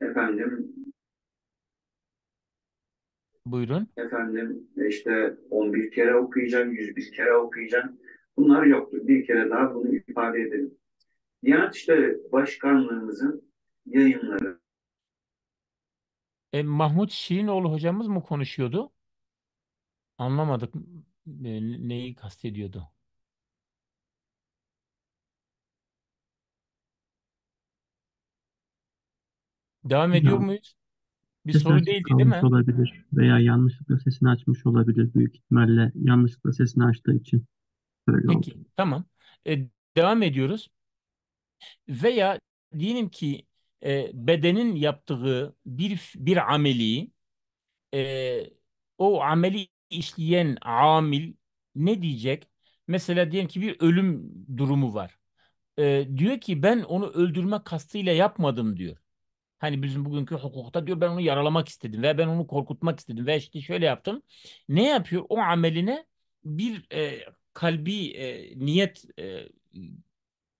efendim Buyurun. Efendim işte 11 kere okuyacağım, 101 kere okuyacağım. Bunlar yoktu. Bir kere daha bunu ifade edelim. Diyanet İşleri Başkanlığımızın yayınları. E, Mahmut Şirinoğlu hocamız mı konuşuyordu? Anlamadık e, neyi kastediyordu. Devam ediyor ya. muyuz? Bir Ses soru değildi değil mi? olabilir veya yanlışlıkla sesini açmış olabilir büyük ihtimalle. Yanlışlıkla sesini açtığı için böyle Peki, oldu. tamam. E, devam ediyoruz. Veya diyelim ki e, bedenin yaptığı bir bir ameli e, o ameli işleyen amil ne diyecek? Mesela diyelim ki bir ölüm durumu var. E, diyor ki ben onu öldürme kastıyla yapmadım diyor. Hani bizim bugünkü hukukta diyor ben onu yaralamak istedim ve ben onu korkutmak istedim ve işte şöyle yaptım. Ne yapıyor? O ameline bir e, kalbi e, niyet e,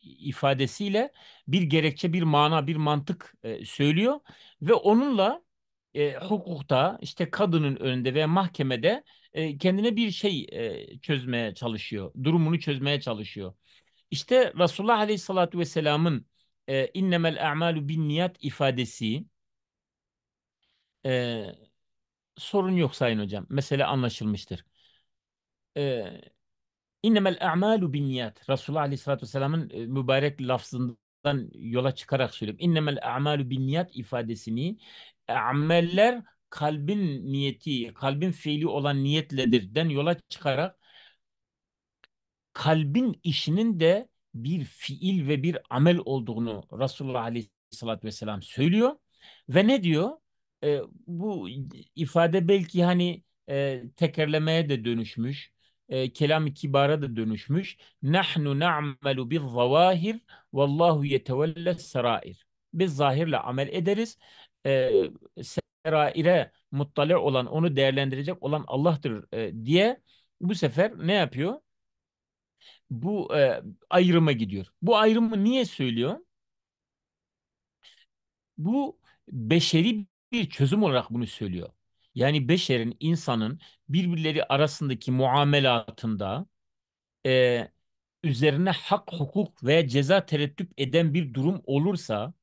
ifadesiyle bir gerekçe, bir mana, bir mantık e, söylüyor ve onunla e, hukukta işte kadının önünde ve mahkemede e, kendine bir şey e, çözmeye çalışıyor. Durumunu çözmeye çalışıyor. İşte Resulullah Aleyhisselatü Vesselam'ın e, innemel a'malu bin niyat ifadesi e, sorun yok sayın hocam. Mesele anlaşılmıştır. E, innemel a'malu bin niyat Resulullah Aleyhisselatü Vesselam'ın e, mübarek lafzından yola çıkarak söylüyorum. İnnemel a'malu bin niyat ifadesini ameller kalbin niyeti, kalbin fiili olan niyetledir den yola çıkarak kalbin işinin de bir fiil ve bir amel olduğunu Resulullah Aleyhisselatü Vesselam söylüyor. Ve ne diyor? E, bu ifade belki hani e, tekerlemeye de dönüşmüş. E, kelam-ı kibara da dönüşmüş. Nahnu na'melu bir zavahir vallahu yetevelle serair. Biz zahirle amel ederiz. E, seraire muttali olan, onu değerlendirecek olan Allah'tır e, diye bu sefer ne yapıyor? bu e, ayrıma gidiyor. Bu ayrımı niye söylüyor? Bu beşeri bir çözüm olarak bunu söylüyor. Yani beşerin, insanın birbirleri arasındaki muamelatında e, üzerine hak, hukuk veya ceza tereddüt eden bir durum olursa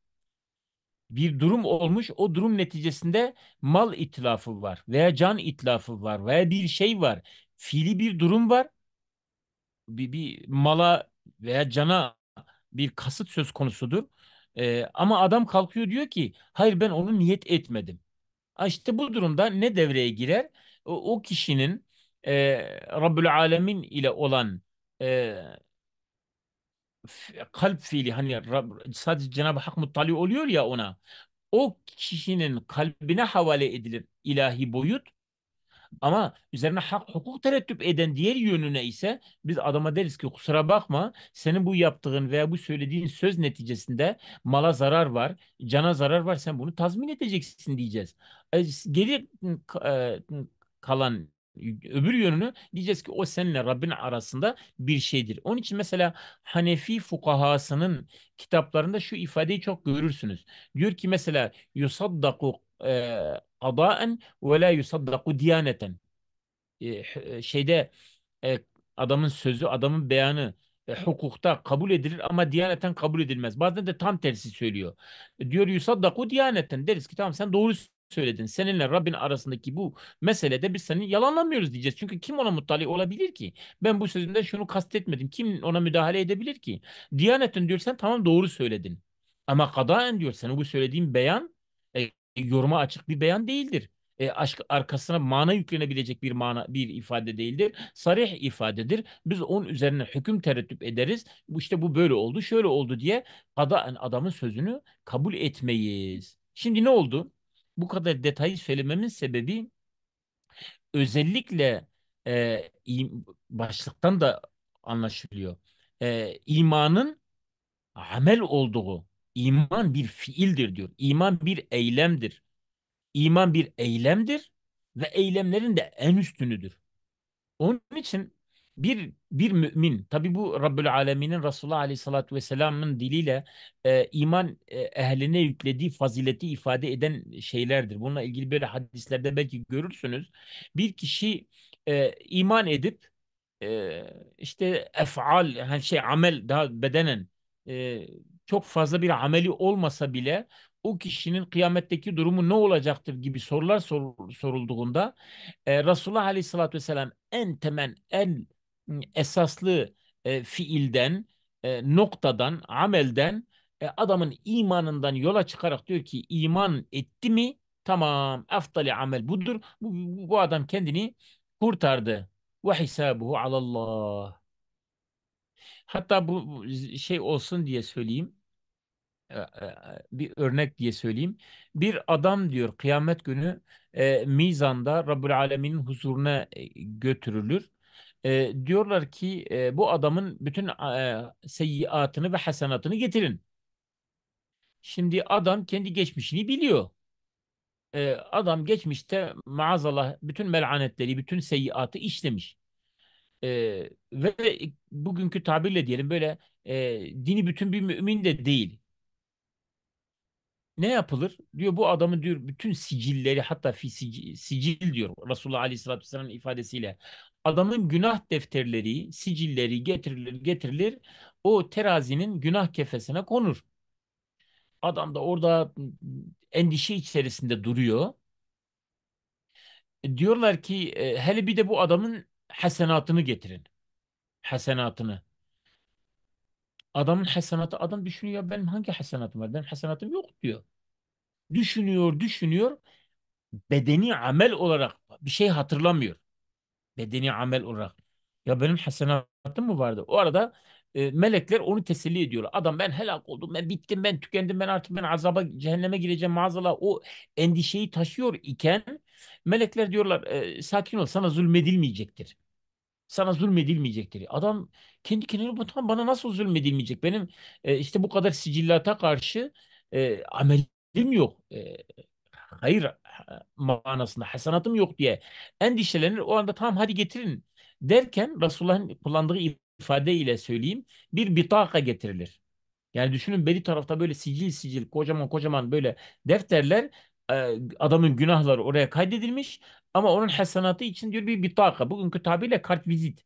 bir durum olmuş o durum neticesinde mal itilafı var veya can itilafı var veya bir şey var. Fiili bir durum var bir, bir mala veya cana bir kasıt söz konusudur. Ee, ama adam kalkıyor diyor ki hayır ben onu niyet etmedim. Ha işte bu durumda ne devreye girer? O, o kişinin e, Rabbül Alemin ile olan e, kalp fiili hani Rab, sadece Cenab-ı Hak muttali oluyor ya ona o kişinin kalbine havale edilir ilahi boyut ama üzerine hak hukuk terettüp eden diğer yönüne ise biz adama deriz ki kusura bakma senin bu yaptığın veya bu söylediğin söz neticesinde mala zarar var, cana zarar var sen bunu tazmin edeceksin diyeceğiz. E, Geri ıı, e, ıı, kalan öbür yönünü diyeceğiz ki o seninle Rabbin arasında bir şeydir. Onun için mesela Hanefi fukahasının kitaplarında şu ifadeyi çok görürsünüz. Diyor ki mesela yusaddaku adaen ve la yusaddaku diyaneten. Şeyde adamın sözü, adamın beyanı hukukta kabul edilir ama diyaneten kabul edilmez. Bazen de tam tersi söylüyor. Diyor yusaddaku diyaneten. Deriz ki tamam sen doğru söyledin. Seninle Rabbin arasındaki bu meselede biz seni yalanlamıyoruz diyeceğiz. Çünkü kim ona mutali olabilir ki? Ben bu sözümde şunu kastetmedim. Kim ona müdahale edebilir ki? Diyaneten diyor sen tamam doğru söyledin. Ama kadaen diyor senin bu söylediğin beyan e, e, yoruma açık bir beyan değildir. E, aşk arkasına mana yüklenebilecek bir mana bir ifade değildir. Sarih ifadedir. Biz onun üzerine hüküm tereddüt ederiz. İşte bu böyle oldu, şöyle oldu diye adamın sözünü kabul etmeyiz. Şimdi ne oldu? Bu kadar detayı söylememin sebebi özellikle e, başlıktan da anlaşılıyor. E, imanın amel olduğu, İman bir fiildir diyor. İman bir eylemdir. İman bir eylemdir ve eylemlerin de en üstünüdür. Onun için bir bir mümin, tabi bu Rabbül Alemin'in Resulullah Aleyhisselatü Vesselam'ın diliyle e, iman e, ehline yüklediği fazileti ifade eden şeylerdir. Bununla ilgili böyle hadislerde belki görürsünüz. Bir kişi e, iman edip e, işte efal, yani şey amel daha bedenen e, çok fazla bir ameli olmasa bile o kişinin kıyametteki durumu ne olacaktır gibi sorular sor, sorulduğunda e, Resulullah Aleyhisselatü Vesselam en temel, en ıı, esaslı e, fiilden, e, noktadan, amelden e, adamın imanından yola çıkarak diyor ki iman etti mi tamam aftali amel budur. Bu, bu adam kendini kurtardı. Ve hisabuhu alallah. Hatta bu şey olsun diye söyleyeyim. E, e, e, bir örnek diye söyleyeyim. Bir adam diyor kıyamet günü e, mizanda Rabbul Alemin'in huzuruna götürülür. E, diyorlar ki e, bu adamın bütün e, seyyiatını ve hasenatını getirin. Şimdi adam kendi geçmişini biliyor. E, adam geçmişte maazallah bütün melanetleri, bütün seyyiatı işlemiş. E, ve bugünkü tabirle diyelim böyle e, dini bütün bir mümin de değil ne yapılır? Diyor bu adamın diyor bütün sicilleri hatta fi sicil, sicil diyor Resulullah Aleyhisselatü Vesselam'ın ifadesiyle. Adamın günah defterleri, sicilleri getirilir getirilir o terazinin günah kefesine konur. Adam da orada endişe içerisinde duruyor. E, diyorlar ki e, hele bir de bu adamın hasenatını getirin. Hasenatını. Adamın hasenatı, adam düşünüyor ya benim hangi hasenatım var? Benim hasenatım yok diyor. Düşünüyor, düşünüyor. Bedeni amel olarak bir şey hatırlamıyor. Bedeni amel olarak. Ya benim hasenatım mı vardı? O arada e, melekler onu teselli ediyorlar. Adam ben helak oldum, ben bittim, ben tükendim, ben artık ben azaba, cehenneme gireceğim maazallah. O endişeyi taşıyor iken melekler diyorlar e, sakin ol sana zulmedilmeyecektir sana zulmedilmeyecektir. Adam kendi kendine bu tam bana nasıl zulmedilmeyecek? Benim e, işte bu kadar sicillata karşı e, amelim yok. E, hayır manasında hasenatım yok diye endişelenir. O anda tamam hadi getirin derken Resulullah'ın kullandığı ifade ile söyleyeyim bir bitaka getirilir. Yani düşünün beri tarafta böyle sicil sicil kocaman kocaman böyle defterler e, adamın günahları oraya kaydedilmiş ama onun hasenatı için diyor bir bitaka. Bugünkü tabiyle kart vizit.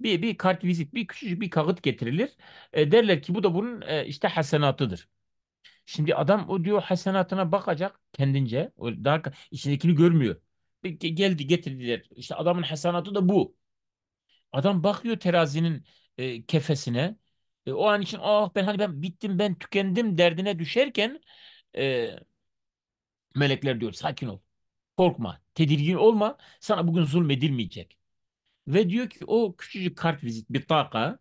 Bir, bir kart vizit, bir küçücük bir kağıt getirilir. E, derler ki bu da bunun e, işte hasenatıdır. Şimdi adam o diyor hasenatına bakacak kendince. O daha içindekini görmüyor. Geldi getirdiler. İşte adamın hasenatı da bu. Adam bakıyor terazinin e, kefesine. E, o an için ah ben hani ben bittim ben tükendim derdine düşerken e, melekler diyor sakin ol. Korkma, tedirgin olma. Sana bugün zulmedilmeyecek. Ve diyor ki o küçücük kart vizit bir taka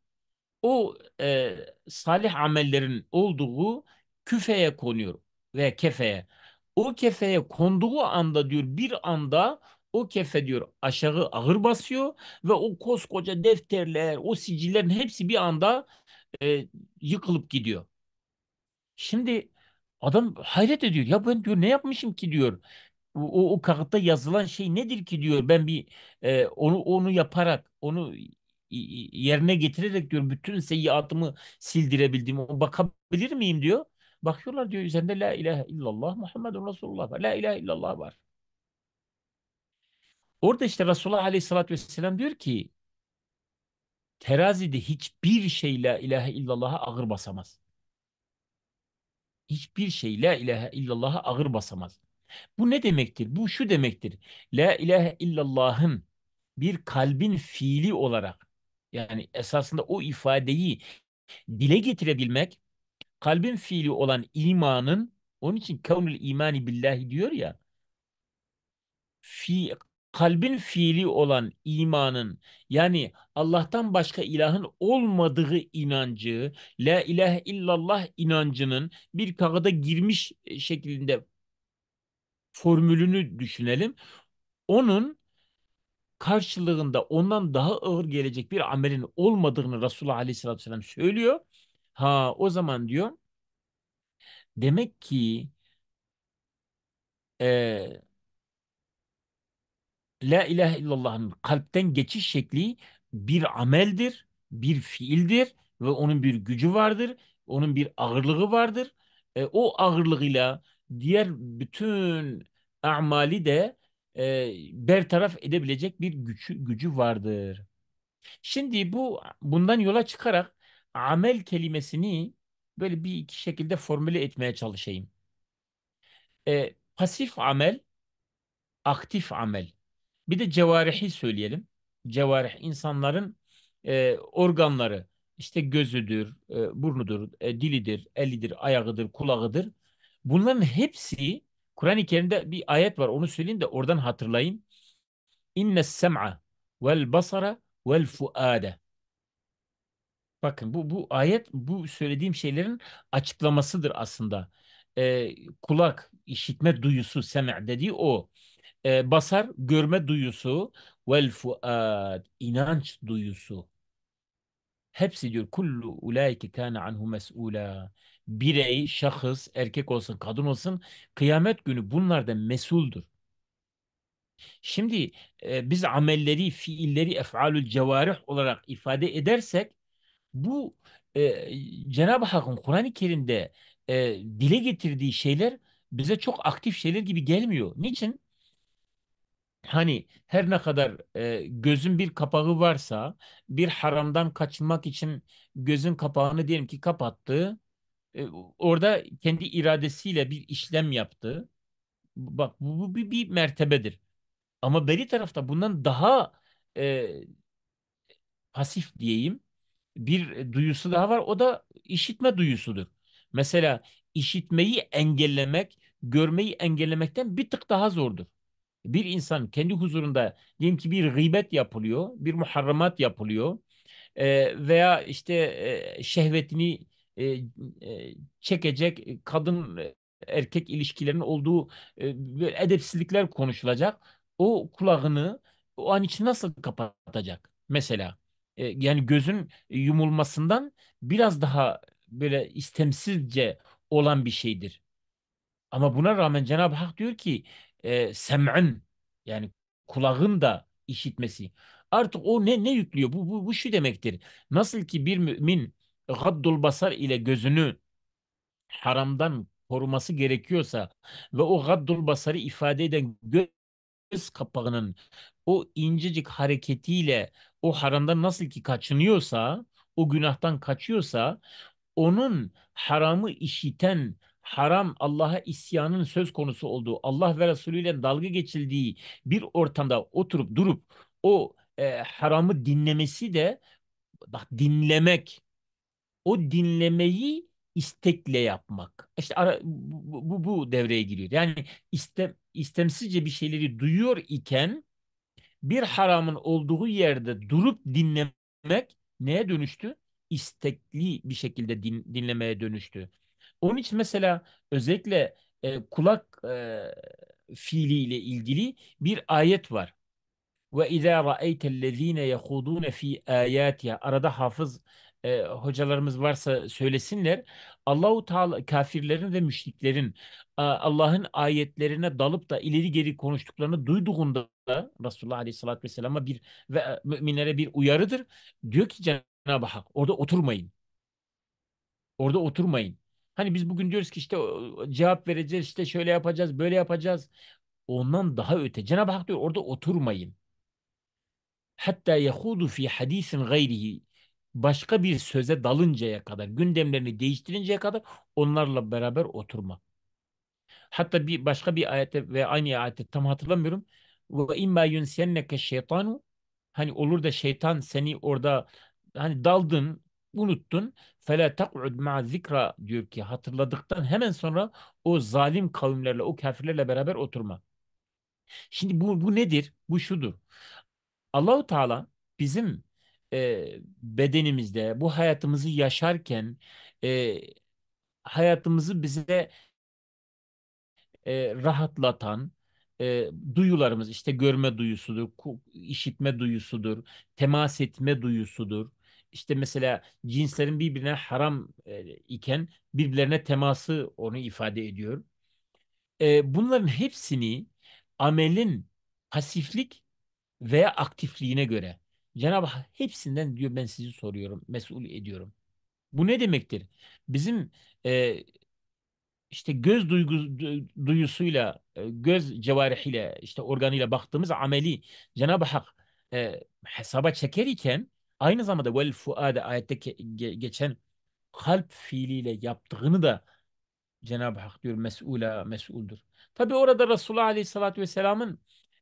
o e, salih amellerin olduğu küfeye konuyor veya kefeye. O kefeye konduğu anda diyor bir anda o kefe diyor aşağı ağır basıyor ve o koskoca defterler, o sicillerin hepsi bir anda e, yıkılıp gidiyor. Şimdi adam hayret ediyor. Ya ben diyor ne yapmışım ki diyor o, o kağıtta yazılan şey nedir ki diyor ben bir e, onu onu yaparak onu yerine getirerek diyor bütün seyyiatımı sildirebildiğimi bakabilir miyim diyor. Bakıyorlar diyor üzerinde la ilahe illallah Muhammedun Resulullah var. La ilahe illallah var. Orada işte Resulullah aleyhissalatü vesselam diyor ki terazide hiçbir şey la ilahe illallah'a ağır basamaz. Hiçbir şey la ilahe illallah'a ağır basamaz. Bu ne demektir? Bu şu demektir. La ilahe illallah'ın bir kalbin fiili olarak yani esasında o ifadeyi dile getirebilmek kalbin fiili olan imanın onun için kavnül imani billahi diyor ya fi, kalbin fiili olan imanın yani Allah'tan başka ilahın olmadığı inancı la ilahe illallah inancının bir kağıda girmiş e, şeklinde formülünü düşünelim. Onun karşılığında ondan daha ağır gelecek bir amelin olmadığını Resulullah Aleyhisselatü Vesselam söylüyor. Ha o zaman diyor demek ki e, La ilahe illallah'ın kalpten geçiş şekli bir ameldir, bir fiildir ve onun bir gücü vardır, onun bir ağırlığı vardır. E, o ağırlığıyla diğer bütün amali de e, bertaraf edebilecek bir gücü, gücü vardır. Şimdi bu bundan yola çıkarak amel kelimesini böyle bir iki şekilde formüle etmeye çalışayım. E, pasif amel, aktif amel. Bir de cevarihi söyleyelim. Cevarih insanların e, organları işte gözüdür, e, burnudur, e, dilidir, elidir, ayağıdır, kulağıdır. Bunların hepsi Kur'an-ı Kerim'de bir ayet var. Onu söyleyeyim de oradan hatırlayın. İnne sem'a vel basara vel fuade. Bakın bu bu ayet bu söylediğim şeylerin açıklamasıdır aslında. Ee, kulak işitme duyusu sem'a dediği o. Ee, basar görme duyusu vel fuad inanç duyusu. Hepsi diyor kullu ulaike kana anhu mes'ula birey, şahıs, erkek olsun, kadın olsun kıyamet günü bunlardan mesuldür. Şimdi e, biz amelleri, fiilleri ef'alül cevarih olarak ifade edersek bu e, Cenab-ı Hakk'ın Kur'an-ı Kerim'de e, dile getirdiği şeyler bize çok aktif şeyler gibi gelmiyor. Niçin? Hani her ne kadar e, gözün bir kapağı varsa bir haramdan kaçınmak için gözün kapağını diyelim ki kapattı e, orada kendi iradesiyle bir işlem yaptı. Bak bu, bu bir, bir mertebedir. Ama beri tarafta bundan daha e, pasif diyeyim bir duyusu daha var. O da işitme duyusudur. Mesela işitmeyi engellemek, görmeyi engellemekten bir tık daha zordur. Bir insan kendi huzurunda diyelim ki bir gıybet yapılıyor, bir muharramat yapılıyor e, veya işte e, şehvetini e, e, çekecek, kadın e, erkek ilişkilerinin olduğu e, edepsizlikler konuşulacak. O kulağını o an için nasıl kapatacak mesela? E, yani gözün yumulmasından biraz daha böyle istemsizce olan bir şeydir. Ama buna rağmen Cenab-ı Hak diyor ki e, sem'in yani kulağın da işitmesi. Artık o ne ne yüklüyor? Bu, bu, bu şu demektir. Nasıl ki bir mümin gaddul basar ile gözünü haramdan koruması gerekiyorsa ve o gaddul basarı ifade eden göz kapağının o incecik hareketiyle o haramdan nasıl ki kaçınıyorsa, o günahtan kaçıyorsa onun haramı işiten haram Allah'a isyanın söz konusu olduğu, Allah ve Resulü ile dalga geçildiği bir ortamda oturup durup o e, haramı dinlemesi de bak dinlemek o dinlemeyi istekle yapmak. İşte ara, bu, bu, bu devreye giriyor. Yani istem, istemsizce bir şeyleri duyuyor iken bir haramın olduğu yerde durup dinlemek neye dönüştü? İstekli bir şekilde din, dinlemeye dönüştü. Onun için mesela özellikle e, kulak e, fiiliyle ilgili bir ayet var. Ve izâ ra'eytellezîne yehudûne fî âyâtiyâ. Arada hafız e, hocalarımız varsa söylesinler. Allahu Teala kafirlerin ve müşriklerin e, Allah'ın ayetlerine dalıp da ileri geri konuştuklarını duyduğunda Resulullah Aleyhisselatü Vesselam'a bir ve e, müminlere bir uyarıdır. Diyor ki Cenab-ı Hak orada oturmayın. Orada oturmayın. Hani biz bugün diyoruz ki işte cevap vereceğiz, işte şöyle yapacağız, böyle yapacağız. Ondan daha öte. Cenab-ı Hak diyor orada oturmayın. Hatta yehudu fi hadisin gayrihi başka bir söze dalıncaya kadar, gündemlerini değiştirinceye kadar onlarla beraber oturma. Hatta bir başka bir ayette ve aynı ayette tam hatırlamıyorum. Ve imma yunsenneke şeytanu hani olur da şeytan seni orada hani daldın, unuttun. Fela tak'ud ma zikra diyor ki hatırladıktan hemen sonra o zalim kavimlerle, o kafirlerle beraber oturma. Şimdi bu, bu nedir? Bu şudur. Allahu Teala bizim e, bedenimizde, bu hayatımızı yaşarken e, hayatımızı bize e, rahatlatan e, duyularımız işte görme duyusudur, işitme duyusudur, temas etme duyusudur. İşte mesela cinslerin birbirine haram e, iken birbirlerine teması onu ifade ediyor. E, bunların hepsini amelin pasiflik veya aktifliğine göre Cenab-ı Hak hepsinden diyor ben sizi soruyorum, mesul ediyorum. Bu ne demektir? Bizim e, işte göz duygu, duyusuyla, e, göz cevarihiyle, işte organıyla baktığımız ameli Cenab-ı Hak e, hesaba çeker iken aynı zamanda vel fuade ayette ge geçen kalp fiiliyle yaptığını da Cenab-ı Hak diyor mes'ula mes'uldur. Tabi orada Resulullah Aleyhisselatü Vesselam'ın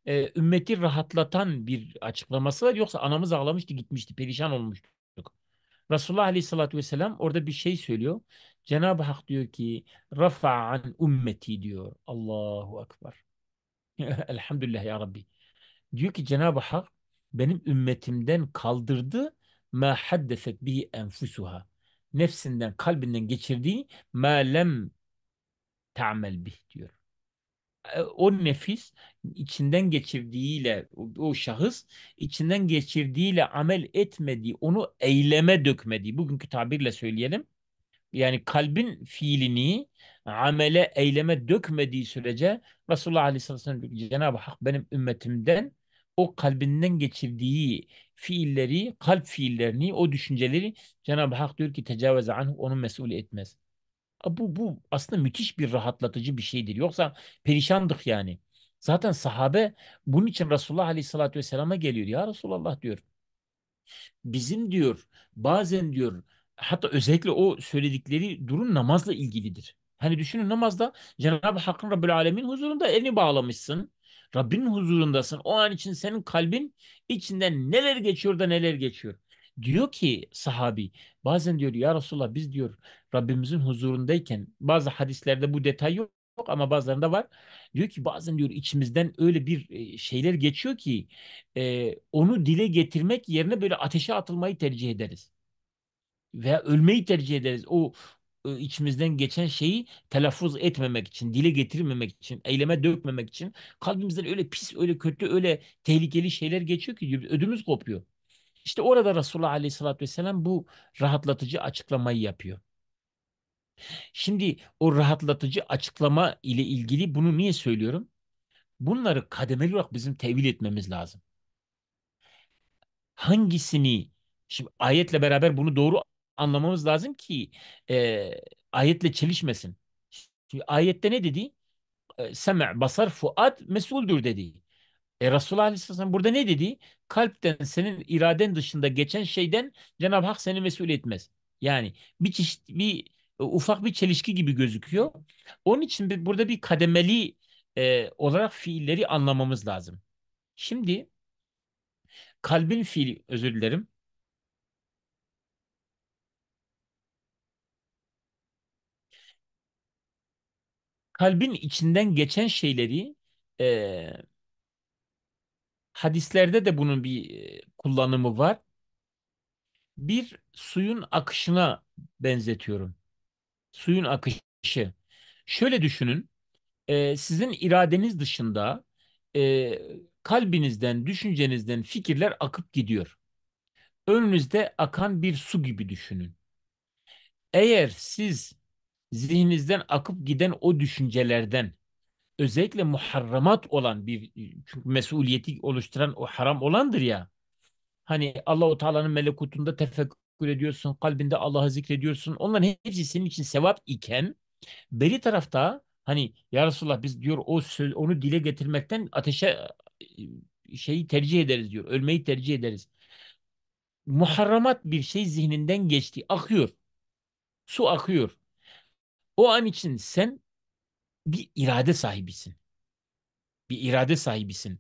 e, ümmeti rahatlatan bir açıklaması var. Yoksa anamız ağlamıştı gitmişti perişan olmuştuk. Resulullah Aleyhissalatü Vesselam orada bir şey söylüyor. Cenab-ı Hak diyor ki rafa'an ümmeti diyor. Allahu Akbar. Elhamdülillah ya Rabbi. Diyor ki Cenab-ı Hak benim ümmetimden kaldırdı ma haddeset bihi enfusuha. Nefsinden, kalbinden geçirdiği ma lem ta'mel bih diyor. E, o nefis içinden geçirdiğiyle o şahıs içinden geçirdiğiyle amel etmediği onu eyleme dökmediği bugünkü tabirle söyleyelim yani kalbin fiilini amele eyleme dökmediği sürece Resulullah Aleyhisselatü Vesselam Cenab-ı Hak benim ümmetimden o kalbinden geçirdiği fiilleri, kalp fiillerini, o düşünceleri Cenab-ı Hak diyor ki tecavüze anhu onu mesul etmez bu, bu aslında müthiş bir rahatlatıcı bir şeydir. Yoksa perişandık yani. Zaten sahabe bunun için Resulullah Aleyhisselatü Vesselam'a geliyor. Ya Resulallah diyor. Bizim diyor bazen diyor hatta özellikle o söyledikleri durum namazla ilgilidir. Hani düşünün namazda Cenab-ı Hakk'ın Rabbül Alemin huzurunda elini bağlamışsın. Rabbinin huzurundasın. O an için senin kalbin içinden neler geçiyor da neler geçiyor. Diyor ki sahabi bazen diyor ya Resulullah biz diyor Rabbimizin huzurundayken bazı hadislerde bu detay yok yok ama bazılarında var. Diyor ki bazen diyor içimizden öyle bir e, şeyler geçiyor ki e, onu dile getirmek yerine böyle ateşe atılmayı tercih ederiz. Veya ölmeyi tercih ederiz. O e, içimizden geçen şeyi telaffuz etmemek için, dile getirmemek için, eyleme dökmemek için kalbimizden öyle pis, öyle kötü, öyle tehlikeli şeyler geçiyor ki ödümüz kopuyor. İşte orada Resulullah Aleyhisselatü Vesselam bu rahatlatıcı açıklamayı yapıyor. Şimdi o rahatlatıcı açıklama ile ilgili bunu niye söylüyorum? Bunları kademeli olarak bizim tevil etmemiz lazım. Hangisini, şimdi ayetle beraber bunu doğru anlamamız lazım ki e, ayetle çelişmesin. Şimdi ayette ne dedi? E, Seme, basar, fuad mesuldür dedi. E Resulullah Aleyhisselam burada ne dedi? Kalpten senin iraden dışında geçen şeyden Cenab-ı Hak seni mesul etmez. Yani bir çeşit bir e, ufak bir çelişki gibi gözüküyor. Onun için burada bir kademeli e, olarak fiilleri anlamamız lazım. Şimdi kalbin fiili özür dilerim. Kalbin içinden geçen şeyleri e, hadislerde de bunun bir e, kullanımı var. Bir suyun akışına benzetiyorum. Suyun akışı. Şöyle düşünün, e, sizin iradeniz dışında e, kalbinizden, düşüncenizden fikirler akıp gidiyor. Önünüzde akan bir su gibi düşünün. Eğer siz zihninizden akıp giden o düşüncelerden özellikle muharramat olan bir e, çünkü mesuliyeti oluşturan o haram olandır ya. Hani Allahu Teala'nın melekutunda tefekkür ediyorsun, kalbinde Allah'ı zikrediyorsun. Onların hepsi senin için sevap iken beri tarafta hani ya Resulullah biz diyor o söz, onu dile getirmekten ateşe e, şeyi tercih ederiz diyor. Ölmeyi tercih ederiz. Muharramat bir şey zihninden geçti. Akıyor. Su akıyor. O an için sen bir irade sahibisin. Bir irade sahibisin.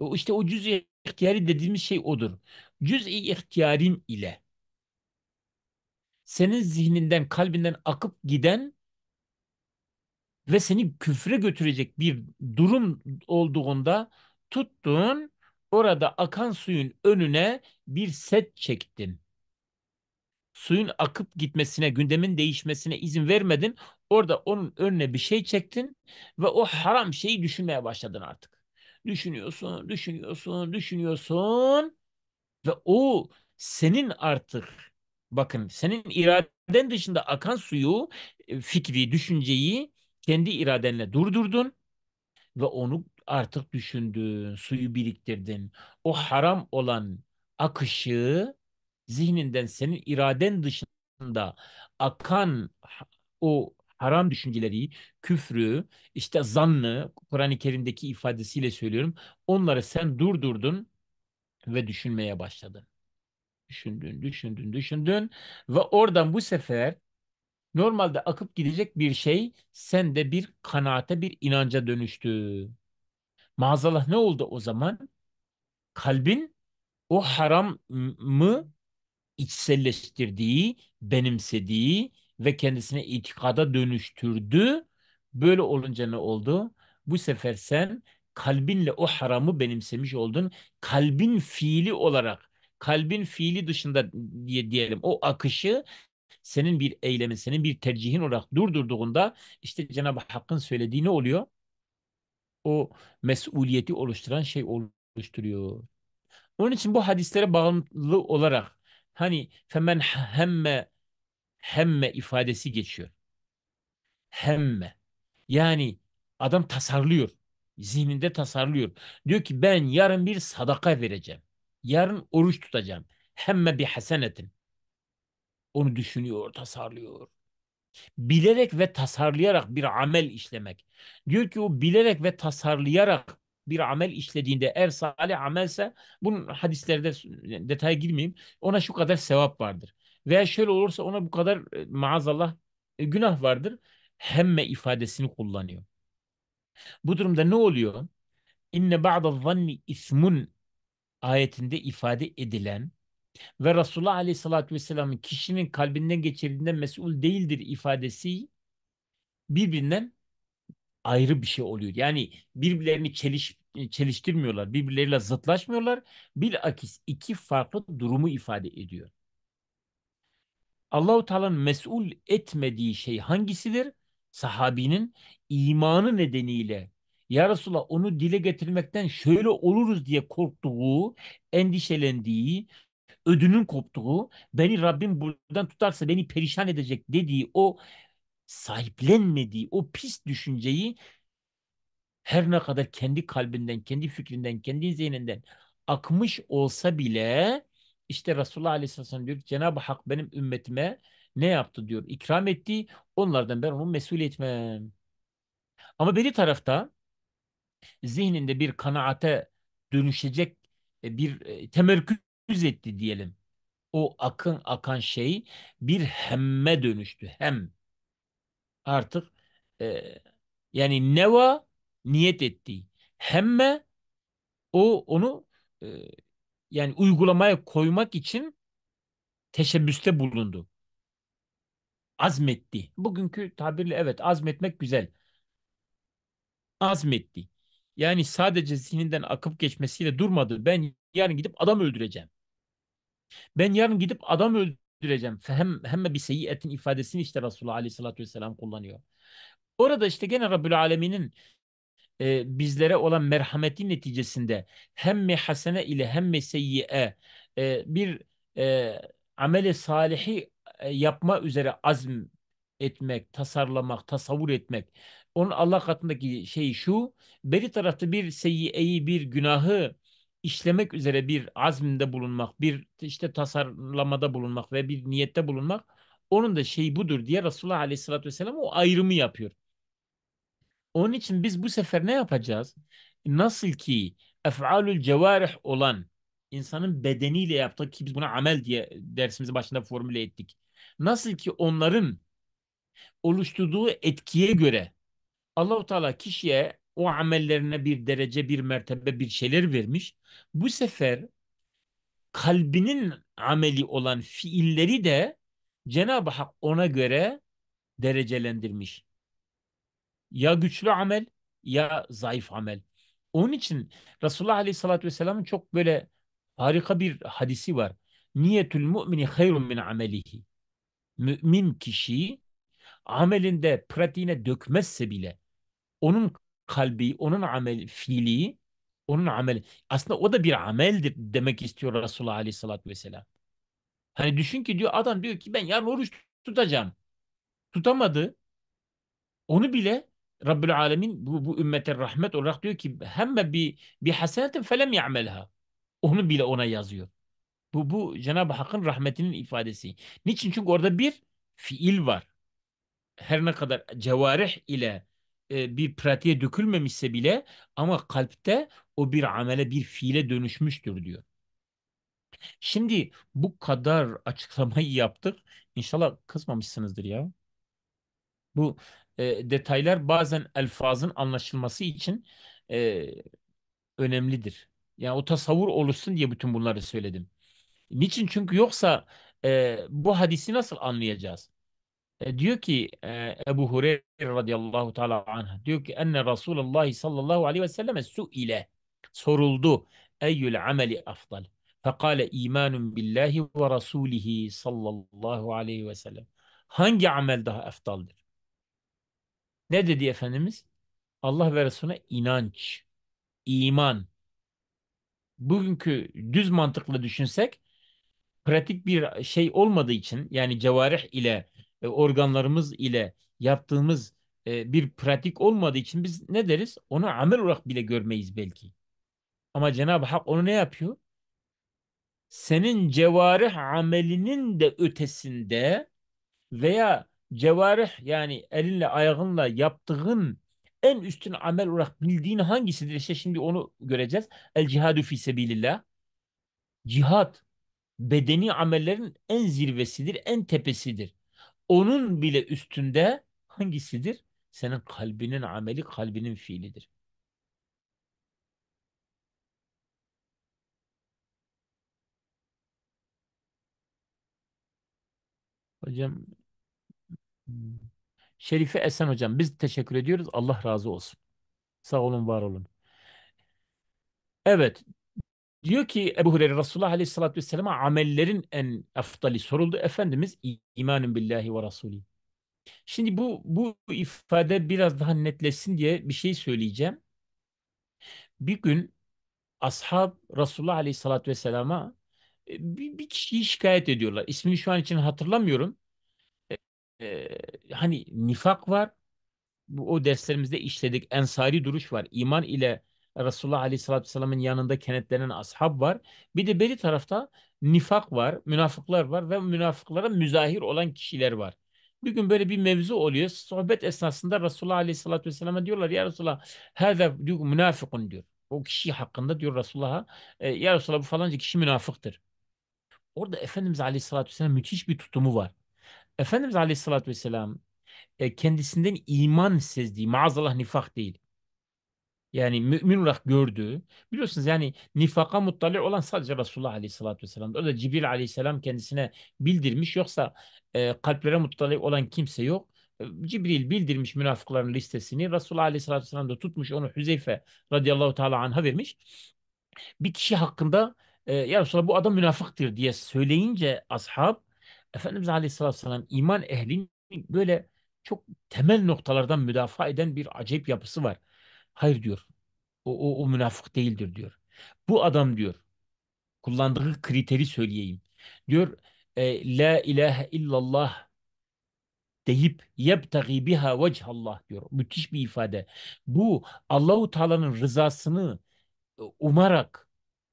O işte o cüz-i ihtiyari dediğimiz şey odur. Cüz-i ihtiyarim ile senin zihninden, kalbinden akıp giden ve seni küfre götürecek bir durum olduğunda tuttuğun orada akan suyun önüne bir set çektin suyun akıp gitmesine, gündemin değişmesine izin vermedin. Orada onun önüne bir şey çektin ve o haram şeyi düşünmeye başladın artık. Düşünüyorsun, düşünüyorsun, düşünüyorsun ve o senin artık bakın senin iraden dışında akan suyu, e, fikri, düşünceyi kendi iradenle durdurdun ve onu artık düşündün, suyu biriktirdin. O haram olan akışı zihninden senin iraden dışında akan o haram düşünceleri, küfrü, işte zannı, Kur'an-ı Kerim'deki ifadesiyle söylüyorum. Onları sen durdurdun ve düşünmeye başladın. Düşündün, düşündün, düşündün ve oradan bu sefer normalde akıp gidecek bir şey sende bir kanaate, bir inanca dönüştü. Maazallah ne oldu o zaman? Kalbin o haram mı? içselleştirdiği, benimsediği ve kendisine itikada dönüştürdü. Böyle olunca ne oldu? Bu sefer sen kalbinle o haramı benimsemiş oldun. Kalbin fiili olarak, kalbin fiili dışında diye diyelim o akışı senin bir eylemin, senin bir tercihin olarak durdurduğunda işte Cenab-ı Hakk'ın söylediği ne oluyor? O mesuliyeti oluşturan şey oluşturuyor. Onun için bu hadislere bağımlı olarak Hani femen hemme hemme ifadesi geçiyor. Hemme. Yani adam tasarlıyor. Zihninde tasarlıyor. Diyor ki ben yarın bir sadaka vereceğim. Yarın oruç tutacağım. Hemme bir hasenetin. Onu düşünüyor, tasarlıyor. Bilerek ve tasarlayarak bir amel işlemek. Diyor ki o bilerek ve tasarlayarak bir amel işlediğinde eğer salih amelse bunun hadislerde detaya girmeyeyim ona şu kadar sevap vardır. Veya şöyle olursa ona bu kadar e, maazallah e, günah vardır. Hemme ifadesini kullanıyor. Bu durumda ne oluyor? İnne ba'da zanni ismun ayetinde ifade edilen ve Resulullah Aleyhisselatü Vesselam'ın kişinin kalbinden geçirdiğinden mesul değildir ifadesi birbirinden ayrı bir şey oluyor. Yani birbirlerini çeliş e, çeliştirmiyorlar. Birbirleriyle zıtlaşmıyorlar. Bilakis iki farklı durumu ifade ediyor. Allahu Teala'nın mesul etmediği şey hangisidir? Sahabinin imanı nedeniyle ya Resulallah onu dile getirmekten şöyle oluruz diye korktuğu, endişelendiği, ödünün koptuğu, beni Rabbim buradan tutarsa beni perişan edecek dediği o sahiplenmediği o pis düşünceyi her ne kadar kendi kalbinden, kendi fikrinden, kendi zihninden akmış olsa bile işte Resulullah Aleyhisselam diyor Cenab-ı Hak benim ümmetime ne yaptı diyor. İkram etti. Onlardan ben onu mesul etmem. Ama beri tarafta zihninde bir kanaate dönüşecek e, bir e, temerküz etti diyelim. O akın akan şey bir hemme dönüştü. Hem artık e, yani neva niyet ettiği hemme o onu e, yani uygulamaya koymak için teşebbüste bulundu. Azmetti. Bugünkü tabirle evet azmetmek güzel. Azmetti. Yani sadece zihninden akıp geçmesiyle durmadı. Ben yarın gidip adam öldüreceğim. Ben yarın gidip adam öldüreceğim. Hem hem bir seyi etin ifadesini işte Resulullah Aleyhisselatü Vesselam kullanıyor. Orada işte gene Rabbül Alemin'in e, bizlere olan merhameti neticesinde hemme hasene ile hemme seyyiye e, bir e, ameli salihi e, yapma üzere azm etmek, tasarlamak, tasavvur etmek. Onun Allah katındaki şey şu, beri tarafta bir seyyiyeyi, bir günahı işlemek üzere bir azminde bulunmak, bir işte tasarlamada bulunmak ve bir niyette bulunmak onun da şeyi budur diye Resulullah Aleyhisselatü Vesselam o ayrımı yapıyor. Onun için biz bu sefer ne yapacağız? Nasıl ki ef'alül cevarih olan insanın bedeniyle yaptık ki biz buna amel diye dersimizin başında formüle ettik. Nasıl ki onların oluşturduğu etkiye göre Allahu Teala kişiye o amellerine bir derece, bir mertebe, bir şeyler vermiş. Bu sefer kalbinin ameli olan fiilleri de Cenab-ı Hak ona göre derecelendirmiş. Ya güçlü amel ya zayıf amel. Onun için Resulullah Aleyhisselatü Vesselam'ın çok böyle harika bir hadisi var. Niyetül mümini hayrun min amelihi. Mümin kişiyi amelinde pratiğine dökmezse bile onun kalbi, onun amel fiili, onun ameli. Aslında o da bir ameldir demek istiyor Resulullah Aleyhisselatü Vesselam. Hani düşün ki diyor adam diyor ki ben yarın oruç tutacağım. Tutamadı. Onu bile Rabbül Alemin bu, bu ümmete rahmet olarak diyor ki hemme bi bir hasenetin felem ya'melha. Onu bile ona yazıyor. Bu, bu Cenab-ı Hakk'ın rahmetinin ifadesi. Niçin? Çünkü orada bir fiil var. Her ne kadar cevarih ile e, bir pratiğe dökülmemişse bile ama kalpte o bir amele bir fiile dönüşmüştür diyor. Şimdi bu kadar açıklamayı yaptık. İnşallah kızmamışsınızdır ya. Bu e, detaylar bazen elfazın anlaşılması için e, önemlidir. Yani o tasavvur oluşsun diye bütün bunları söyledim. Niçin? Çünkü yoksa e, bu hadisi nasıl anlayacağız? E, diyor ki e, Ebu Hureyre radıyallahu teala anha diyor ki enne Resulullah sallallahu aleyhi ve selleme su ile soruldu eyyül ameli afdal. Fekale imanun billahi ve rasulihi sallallahu aleyhi ve sellem. Hangi amel daha eftaldir? Ne dedi Efendimiz? Allah ve Resulüne inanç, iman. Bugünkü düz mantıkla düşünsek pratik bir şey olmadığı için yani cevarih ile e, organlarımız ile yaptığımız e, bir pratik olmadığı için biz ne deriz? Onu amel olarak bile görmeyiz belki. Ama Cenab-ı Hak onu ne yapıyor? Senin cevarih amelinin de ötesinde veya cevarih yani elinle ayağınla yaptığın en üstün amel olarak bildiğin hangisidir? İşte şimdi onu göreceğiz. El cihadu fi sebilillah. Cihad bedeni amellerin en zirvesidir, en tepesidir. Onun bile üstünde hangisidir? Senin kalbinin ameli, kalbinin fiilidir. Hocam Şerife Esen hocam biz teşekkür ediyoruz. Allah razı olsun. Sağ olun, var olun. Evet. Diyor ki Ebu Hureyre Resulullah Aleyhisselatü Vesselam'a amellerin en eftali soruldu. Efendimiz imanın billahi ve Resulü. Şimdi bu, bu ifade biraz daha netleşsin diye bir şey söyleyeceğim. Bir gün ashab Resulullah Aleyhisselatü Vesselam'a e, bir, bir kişiyi şikayet ediyorlar. İsmini şu an için hatırlamıyorum e, hani nifak var. Bu, o derslerimizde işledik. Ensari duruş var. İman ile Resulullah Aleyhisselatü Vesselam'ın yanında kenetlenen ashab var. Bir de beri tarafta nifak var, münafıklar var ve münafıklara müzahir olan kişiler var. Bir gün böyle bir mevzu oluyor. Sohbet esnasında Resulullah Aleyhisselatü Vesselam'a diyorlar ya Resulullah hâzâ diyor, münafıkun diyor. O kişi hakkında diyor Resulullah'a ya Resulullah bu falanca kişi münafıktır. Orada Efendimiz Aleyhisselatü Vesselam müthiş bir tutumu var. Efendimiz Aleyhisselatü Vesselam e, kendisinden iman sezdiği, maazallah nifak değil. Yani mümin olarak gördüğü, biliyorsunuz yani nifaka muttali olan sadece Resulullah Aleyhisselatü Vesselam. O da Cibril Aleyhisselam kendisine bildirmiş. Yoksa e, kalplere muttali olan kimse yok. E, Cibril bildirmiş münafıkların listesini. Resulullah Aleyhisselatü Vesselam da tutmuş onu Hüzeyfe radıyallahu teala anha vermiş. Bir kişi hakkında e, ya Resulallah bu adam münafıktır diye söyleyince ashab Efendimiz Aleyhisselatü Vesselam iman ehlinin böyle çok temel noktalardan müdafaa eden bir acayip yapısı var. Hayır diyor. O, o, o münafık değildir diyor. Bu adam diyor kullandığı kriteri söyleyeyim. Diyor e, la ilahe illallah deyip yebtagi biha vechallah diyor. Müthiş bir ifade. Bu Allahu Teala'nın rızasını e, umarak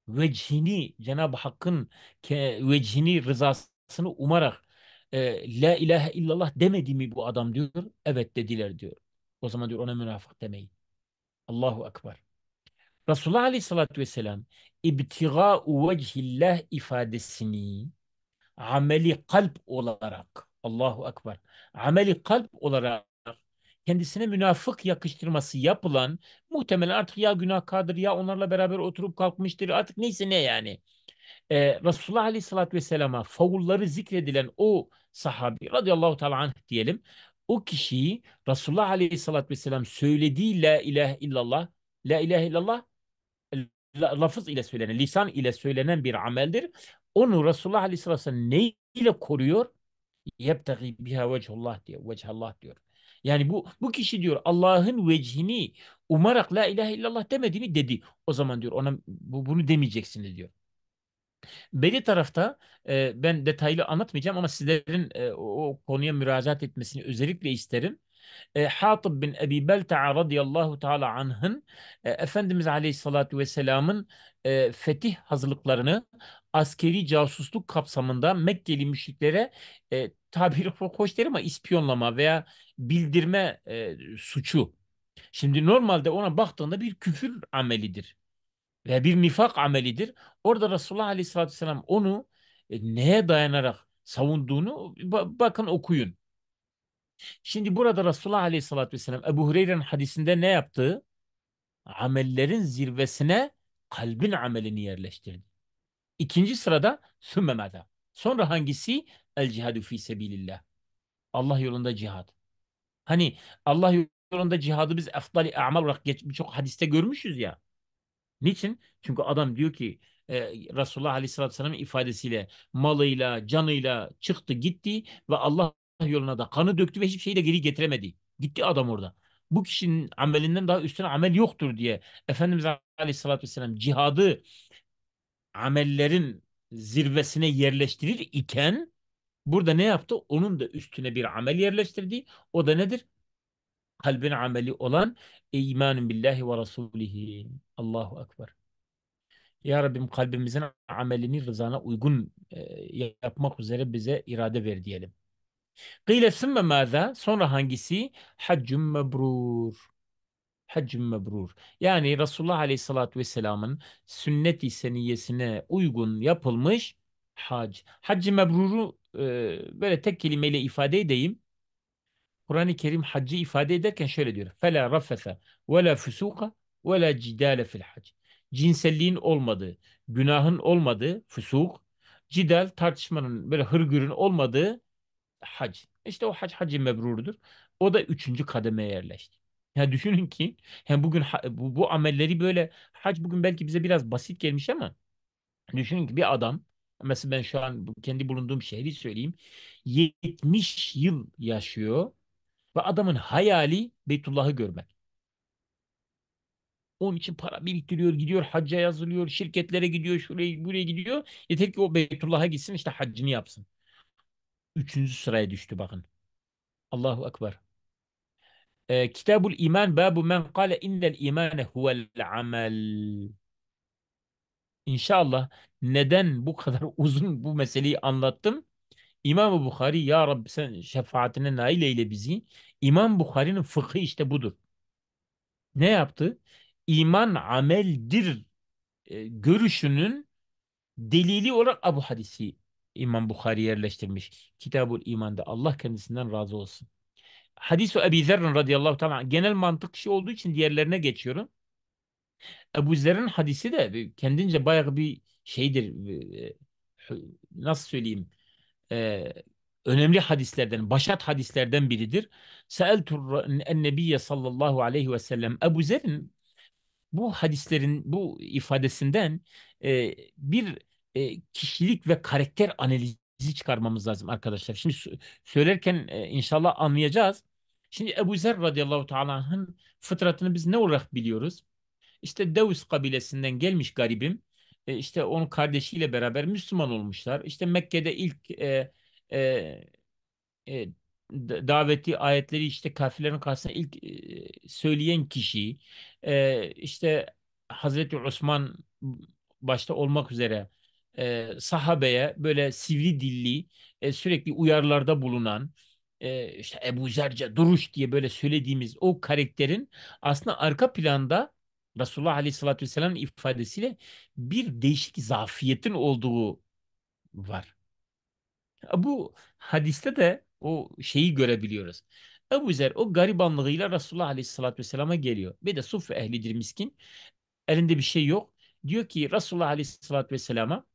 vecihini Cenab-ı Hakk'ın vecihini rızasını rızasını umarak e, La ilahe illallah demedi mi bu adam diyor. Evet dediler diyor. O zaman diyor ona münafık demeyin. Allahu Akbar. Resulullah Aleyhisselatü Vesselam ibtiga'u vecihillah ifadesini ameli kalp olarak Allahu Akbar ameli kalp olarak kendisine münafık yakıştırması yapılan muhtemelen artık ya günahkardır ya onlarla beraber oturup kalkmıştır artık neyse ne yani. Ee, Resulullah Aleyhisselatü Vesselam'a favulları zikredilen o sahabi radıyallahu teala anh diyelim o kişiyi Resulullah Aleyhisselatü Vesselam söylediği la ilahe illallah la ilahe illallah lafız ile söylenen, lisan ile söylenen bir ameldir. Onu Resulullah Aleyhisselatü Vesselam ile koruyor? Yebtegi biha vecihullah diyor. Vecihallah diyor. Yani bu bu kişi diyor Allah'ın vecihini umarak la ilahe illallah demedi mi dedi. O zaman diyor ona bu, bunu demeyeceksin diyor. Beri tarafta e, ben detaylı anlatmayacağım ama sizlerin e, o, o konuya müracaat etmesini özellikle isterim. E, Hatib bin Ebi Belta'a radıyallahu taala anh'ın e, Efendimiz aleyhissalatu vesselamın e, fetih hazırlıklarını askeri casusluk kapsamında Mekkeli müşriklere e, tabiri hoş değil ama ispiyonlama veya bildirme e, suçu. Şimdi normalde ona baktığında bir küfür amelidir ve bir nifak amelidir. Orada Resulullah Aleyhisselatü Vesselam onu e, neye dayanarak savunduğunu ba bakın okuyun. Şimdi burada Resulullah Aleyhisselatü Vesselam Ebu Hureyre'nin hadisinde ne yaptığı? Amellerin zirvesine kalbin amelini yerleştirdi. İkinci sırada sümmemada. Sonra hangisi? El cihadu fi sebilillah. Allah yolunda cihad. Hani Allah yolunda cihadı biz efdali amal olarak birçok hadiste görmüşüz ya. Niçin? Çünkü adam diyor ki e, Resulullah Aleyhisselatü Vesselam'ın ifadesiyle malıyla, canıyla çıktı gitti ve Allah yoluna da kanı döktü ve hiçbir şeyi de geri getiremedi. Gitti adam orada. Bu kişinin amelinden daha üstüne amel yoktur diye Efendimiz Aleyhisselatü Vesselam cihadı amellerin zirvesine yerleştirir iken Burada ne yaptı? Onun da üstüne bir amel yerleştirdi. O da nedir? Kalbin ameli olan imanın billahi ve rasulihi. Allahu Akbar. Ya Rabbim kalbimizin amelini rızana uygun e, yapmak üzere bize irade ver diyelim. Gıyle sümme mâza sonra hangisi? Haccun mebrur. Haccun mebrur. Yani Resulullah Aleyhisselatü Vesselam'ın sünnet-i seniyesine uygun yapılmış hac. Haccı mebruru ee, böyle tek kelimeyle ifade edeyim. Kur'an-ı Kerim haccı ifade ederken şöyle diyor. Fela raffese ve la fusuka ve la cidale Cinselliğin olmadığı, günahın olmadığı fusuk, cidal tartışmanın böyle hırgürün olmadığı hac. İşte o hac hacı mebrurudur. O da üçüncü kademeye yerleşti. Yani düşünün ki hem bugün bu, bu amelleri böyle hac bugün belki bize biraz basit gelmiş ama düşünün ki bir adam Mesela ben şu an kendi bulunduğum şehri söyleyeyim. 70 yıl yaşıyor ve adamın hayali Beytullah'ı görmek. Onun için para biriktiriyor, gidiyor, hacca yazılıyor, şirketlere gidiyor, şuraya buraya gidiyor. Yeter ki o Beytullah'a gitsin işte haccını yapsın. Üçüncü sıraya düştü bakın. Allahu Ekber. Ee, Kitabul İman babu men kâle innel imâne huvel amel. İnşallah neden bu kadar uzun bu meseleyi anlattım? i̇mam Bukhari ya Rabbi sen şefaatine nail eyle bizi. İmam Bukhari'nin fıkhı işte budur. Ne yaptı? İman ameldir e, görüşünün delili olarak Abu Hadis'i İmam Bukhari yerleştirmiş. Kitabul İman'da Allah kendisinden razı olsun. Hadis-i Ebi Zerrin radıyallahu ta'ala genel mantık şey olduğu için diğerlerine geçiyorum. Ebu Zer'in hadisi de kendince bayağı bir şeydir e, e, nasıl söyleyeyim e, önemli hadislerden, başat hadislerden biridir. Sa'eltur en-nebiyye sallallahu aleyhi ve sellem Ebu Zer'in bu hadislerin bu ifadesinden bir kişilik ve karakter analizi çıkarmamız lazım arkadaşlar. Şimdi söylerken e, inşallah anlayacağız. Şimdi Ebu Zer radıyallahu teala'nın fıtratını biz ne olarak biliyoruz? İşte Deus kabilesinden gelmiş garibim. E, işte onun kardeşiyle beraber Müslüman olmuşlar. İşte Mekke'de ilk e, e, e, daveti ayetleri işte kafirlerin karşısında ilk e, söyleyen kişi e, işte Hazreti Osman başta olmak üzere e, sahabeye böyle sivri dilli e, sürekli uyarılarda bulunan e, işte Ebu Zerce duruş diye böyle söylediğimiz o karakterin aslında arka planda Resulullah Aleyhisselatü Vesselam'ın ifadesiyle bir değişik zafiyetin olduğu var. Bu hadiste de o şeyi görebiliyoruz. Ebu Zer o garibanlığıyla Resulullah Aleyhisselatü Vesselam'a geliyor. Bir de suf ehlidir miskin. Elinde bir şey yok. Diyor ki Resulullah Aleyhisselatü Vesselam'a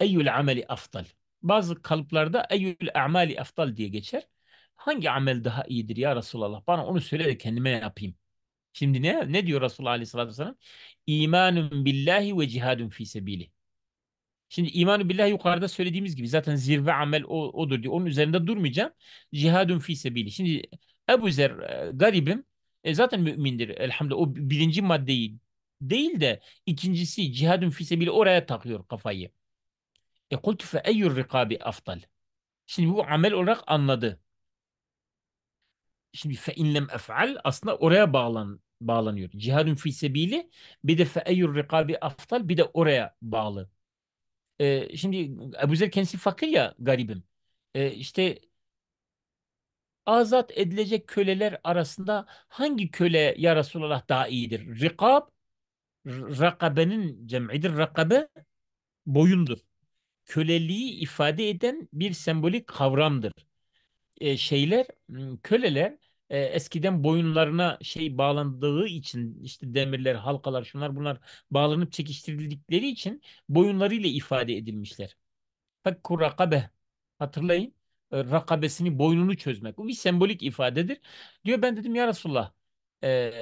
Eyyül ameli aftal. Bazı kalıplarda eyyül amali aftal diye geçer. Hangi amel daha iyidir ya Resulallah? Bana onu söyle de kendime yapayım. Şimdi ne ne diyor Resulullah Aleyhisselatü Vesselam? İmanun billahi ve cihadun fi sebili. Şimdi imanu billah yukarıda söylediğimiz gibi zaten zirve amel o, odur diyor. Onun üzerinde durmayacağım. Cihadun fi sebili. Şimdi Ebu Zer e, garibim e, zaten mümindir elhamdülillah. O birinci maddeyi değil de ikincisi cihadun fi sebili oraya takıyor kafayı. E kultu fe eyyur rikabi aftal. Şimdi bu amel olarak anladı şimdi fe inlem ef'al aslında oraya bağlan bağlanıyor. Cihadun fi sebili bir de fe eyyur rikabi aftal bir de oraya bağlı. Ee, şimdi Ebu Zer kendisi fakir ya garibim. Ee, işte azat edilecek köleler arasında hangi köle ya Resulallah daha iyidir? Rikab rakabenin cem'idir. Rakabe boyundur. Köleliği ifade eden bir sembolik kavramdır. E, şeyler, hmm, köleler e, eskiden boyunlarına şey bağlandığı için işte demirler, halkalar, şunlar bunlar bağlanıp çekiştirildikleri için boyunlarıyla ifade edilmişler. Fakku rakabe hatırlayın rakabesini boynunu çözmek. Bu bir sembolik ifadedir. Diyor ben dedim ya Resulullah e,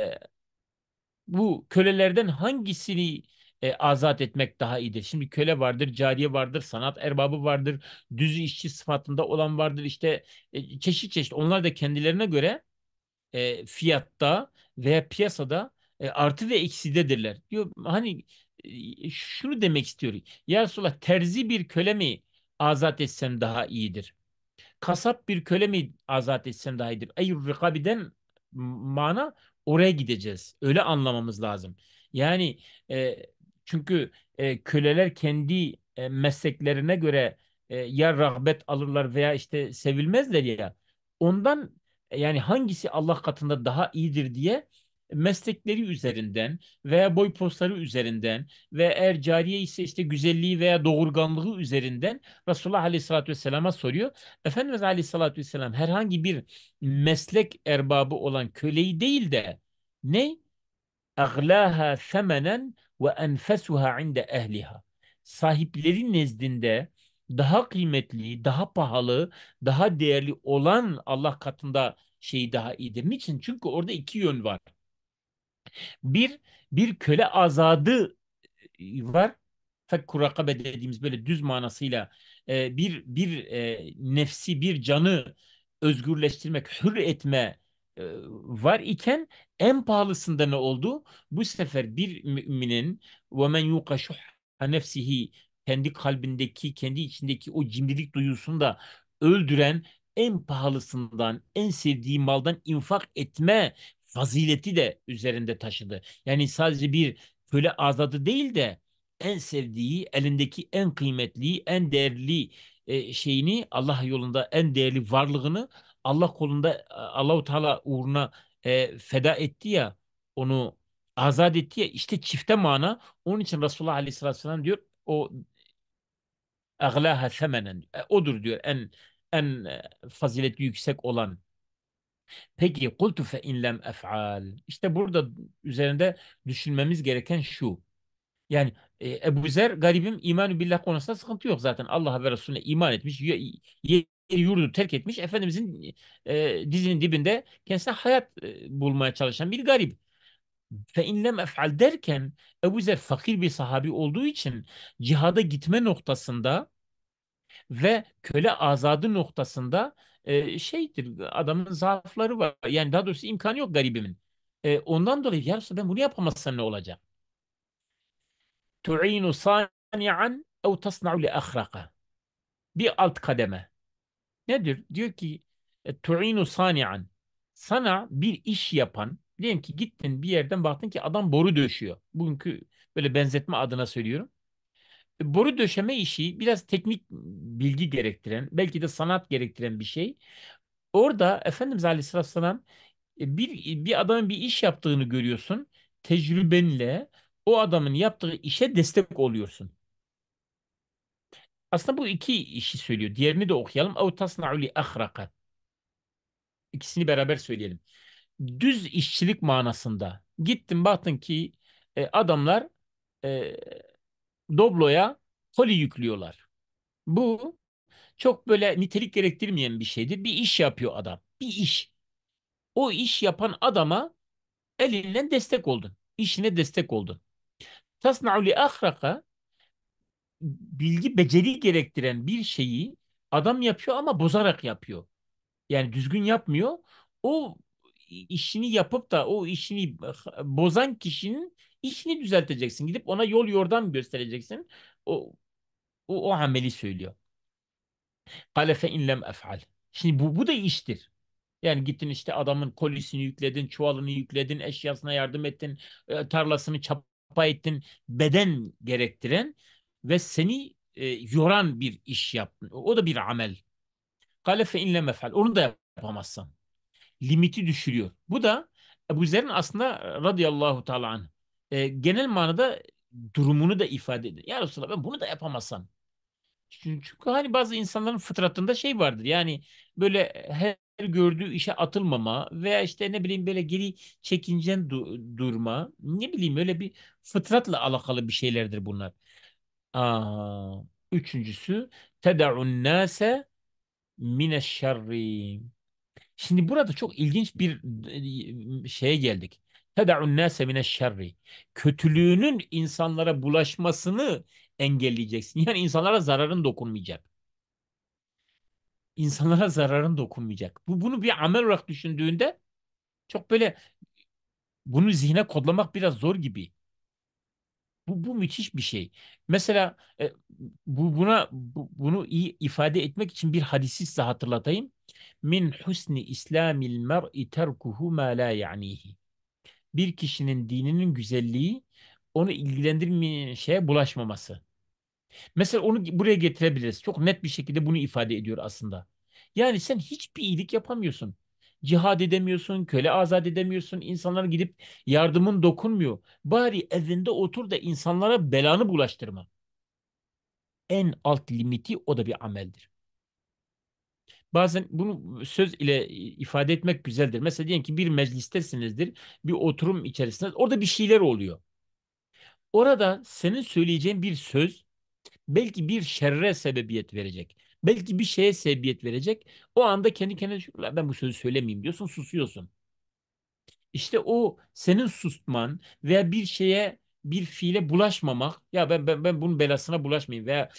bu kölelerden hangisini e, azat etmek daha iyidir. Şimdi köle vardır, cariye vardır, sanat erbabı vardır, düz işçi sıfatında olan vardır. İşte e, çeşit çeşit onlar da kendilerine göre e, fiyatta veya piyasada e, artı ve eksidedirler. Diyor hani e, şunu demek istiyor. Ya Resulallah terzi bir köle mi azat etsem daha iyidir? Kasap bir köle mi azat etsem daha iyidir? Eyyur rikabiden mana oraya gideceğiz. Öyle anlamamız lazım. Yani e, çünkü e, köleler kendi e, mesleklerine göre e, ya rağbet alırlar veya işte sevilmezler ya. Ondan e, yani hangisi Allah katında daha iyidir diye meslekleri üzerinden veya boy postları üzerinden ve eğer cariye ise işte güzelliği veya doğurganlığı üzerinden Resulullah Aleyhisselatü Vesselam'a soruyor. Efendimiz Aleyhisselatü Vesselam herhangi bir meslek erbabı olan köleyi değil de ne? اَغْلَاهَا ثَمَنًا وَاَنْفَسُهَا عِنْدَ اَهْلِهَا Sahipleri nezdinde daha kıymetli, daha pahalı, daha değerli olan Allah katında şey daha iyidir. Niçin? Çünkü orada iki yön var. Bir, bir köle azadı e, var. Fekku rakabe dediğimiz böyle düz manasıyla e, bir bir e, nefsi, bir canı özgürleştirmek, hür etme var iken en pahalısında ne oldu? Bu sefer bir müminin ve men yuqa şuhha nefsihi kendi kalbindeki, kendi içindeki o cimrilik duyusunu da öldüren en pahalısından, en sevdiği maldan infak etme fazileti de üzerinde taşıdı. Yani sadece bir köle azadı değil de en sevdiği, elindeki en kıymetli, en değerli e, şeyini Allah yolunda en değerli varlığını Allah kolunda e, Allahu Teala uğruna e, feda etti ya onu azat etti ya işte çifte mana onun için Resulullah Aleyhisselatü Vesselam diyor o aglaha semenen. Odur diyor en en e, fazileti yüksek olan. Peki kultu fe inlem ef'al. İşte burada üzerinde düşünmemiz gereken şu. Yani e, Ebu Zer garibim imanü billah konusunda sıkıntı yok zaten. Allah ve Resulüne iman etmiş, yurdu terk etmiş. Efendimizin e, dizinin dibinde kendisine hayat e, bulmaya çalışan bir garip feinlem ef'al derken Ebu Zer fakir bir sahabi olduğu için cihada gitme noktasında ve köle azadı noktasında e, şeydir adamın zaafları var. Yani daha doğrusu imkanı yok garibimin. E, ondan dolayı ya ben bunu yapamazsam ne olacak? Tu'inu sani'an ev tasna'u li ahraka. Bir alt kademe. Nedir? Diyor ki e, tu'inu sani'an. Sana bir iş yapan Diyelim ki gittin bir yerden baktın ki adam boru döşüyor. Bugünkü böyle benzetme adına söylüyorum. E, boru döşeme işi biraz teknik bilgi gerektiren, belki de sanat gerektiren bir şey. Orada Efendimiz Aleyhisselatü Vesselam e, bir, bir adamın bir iş yaptığını görüyorsun. Tecrübenle o adamın yaptığı işe destek oluyorsun. Aslında bu iki işi söylüyor. Diğerini de okuyalım. اَوْ تَصْنَعُ لِأَخْرَقَ İkisini beraber söyleyelim düz işçilik manasında. gittim baktın ki e, adamlar e, Doblo'ya koli yüklüyorlar. Bu çok böyle nitelik gerektirmeyen bir şeydi Bir iş yapıyor adam. Bir iş. O iş yapan adama elinden destek oldun. İşine destek oldun. Tasna'u li ahraka bilgi beceri gerektiren bir şeyi adam yapıyor ama bozarak yapıyor. Yani düzgün yapmıyor. O işini yapıp da o işini bozan kişinin işini düzelteceksin. Gidip ona yol yordam göstereceksin. O o, o ameli söylüyor. Kale fe inlem ef'al. Şimdi bu, bu da iştir. Yani gittin işte adamın kolisini yükledin, çuvalını yükledin, eşyasına yardım ettin, e, tarlasını çapa ettin, beden gerektiren ve seni e, yoran bir iş yaptın. O da bir amel. Kale fe inlem ef'al. Onu da yapamazsan limiti düşürüyor. Bu da Ebu Zer'in aslında e, radıyallahu ta'ala anh, e, genel manada durumunu da ifade ediyor. Ya Resulallah ben bunu da yapamazsam. Çünkü, çünkü hani bazı insanların fıtratında şey vardır. Yani böyle her gördüğü işe atılmama veya işte ne bileyim böyle geri çekincen du- durma. Ne bileyim öyle bir fıtratla alakalı bir şeylerdir bunlar. Aa, üçüncüsü ted'un nase mineşşerri. Şimdi burada çok ilginç bir e, şeye geldik. Teda'un nase mine şerri. Kötülüğünün insanlara bulaşmasını engelleyeceksin. Yani insanlara zararın dokunmayacak. İnsanlara zararın dokunmayacak. Bu bunu bir amel olarak düşündüğünde çok böyle bunu zihne kodlamak biraz zor gibi. Bu, bu müthiş bir şey. Mesela e, bu buna bu, bunu iyi ifade etmek için bir hadisi size hatırlatayım. Min husni islamil mer'i terkuhu ma la ya'nihi. Bir kişinin dininin güzelliği onu ilgilendirmeyen şeye bulaşmaması. Mesela onu buraya getirebiliriz. Çok net bir şekilde bunu ifade ediyor aslında. Yani sen hiçbir iyilik yapamıyorsun cihad edemiyorsun, köle azat edemiyorsun, insanlara gidip yardımın dokunmuyor. Bari evinde otur da insanlara belanı bulaştırma. En alt limiti o da bir ameldir. Bazen bunu söz ile ifade etmek güzeldir. Mesela diyelim ki bir meclistesinizdir, bir oturum içerisinde orada bir şeyler oluyor. Orada senin söyleyeceğin bir söz belki bir şerre sebebiyet verecek. Belki bir şeye sebebiyet verecek. O anda kendi kendine ben bu sözü söylemeyeyim diyorsun susuyorsun. İşte o senin sustman veya bir şeye bir fiile bulaşmamak ya ben ben, ben bunun belasına bulaşmayayım veya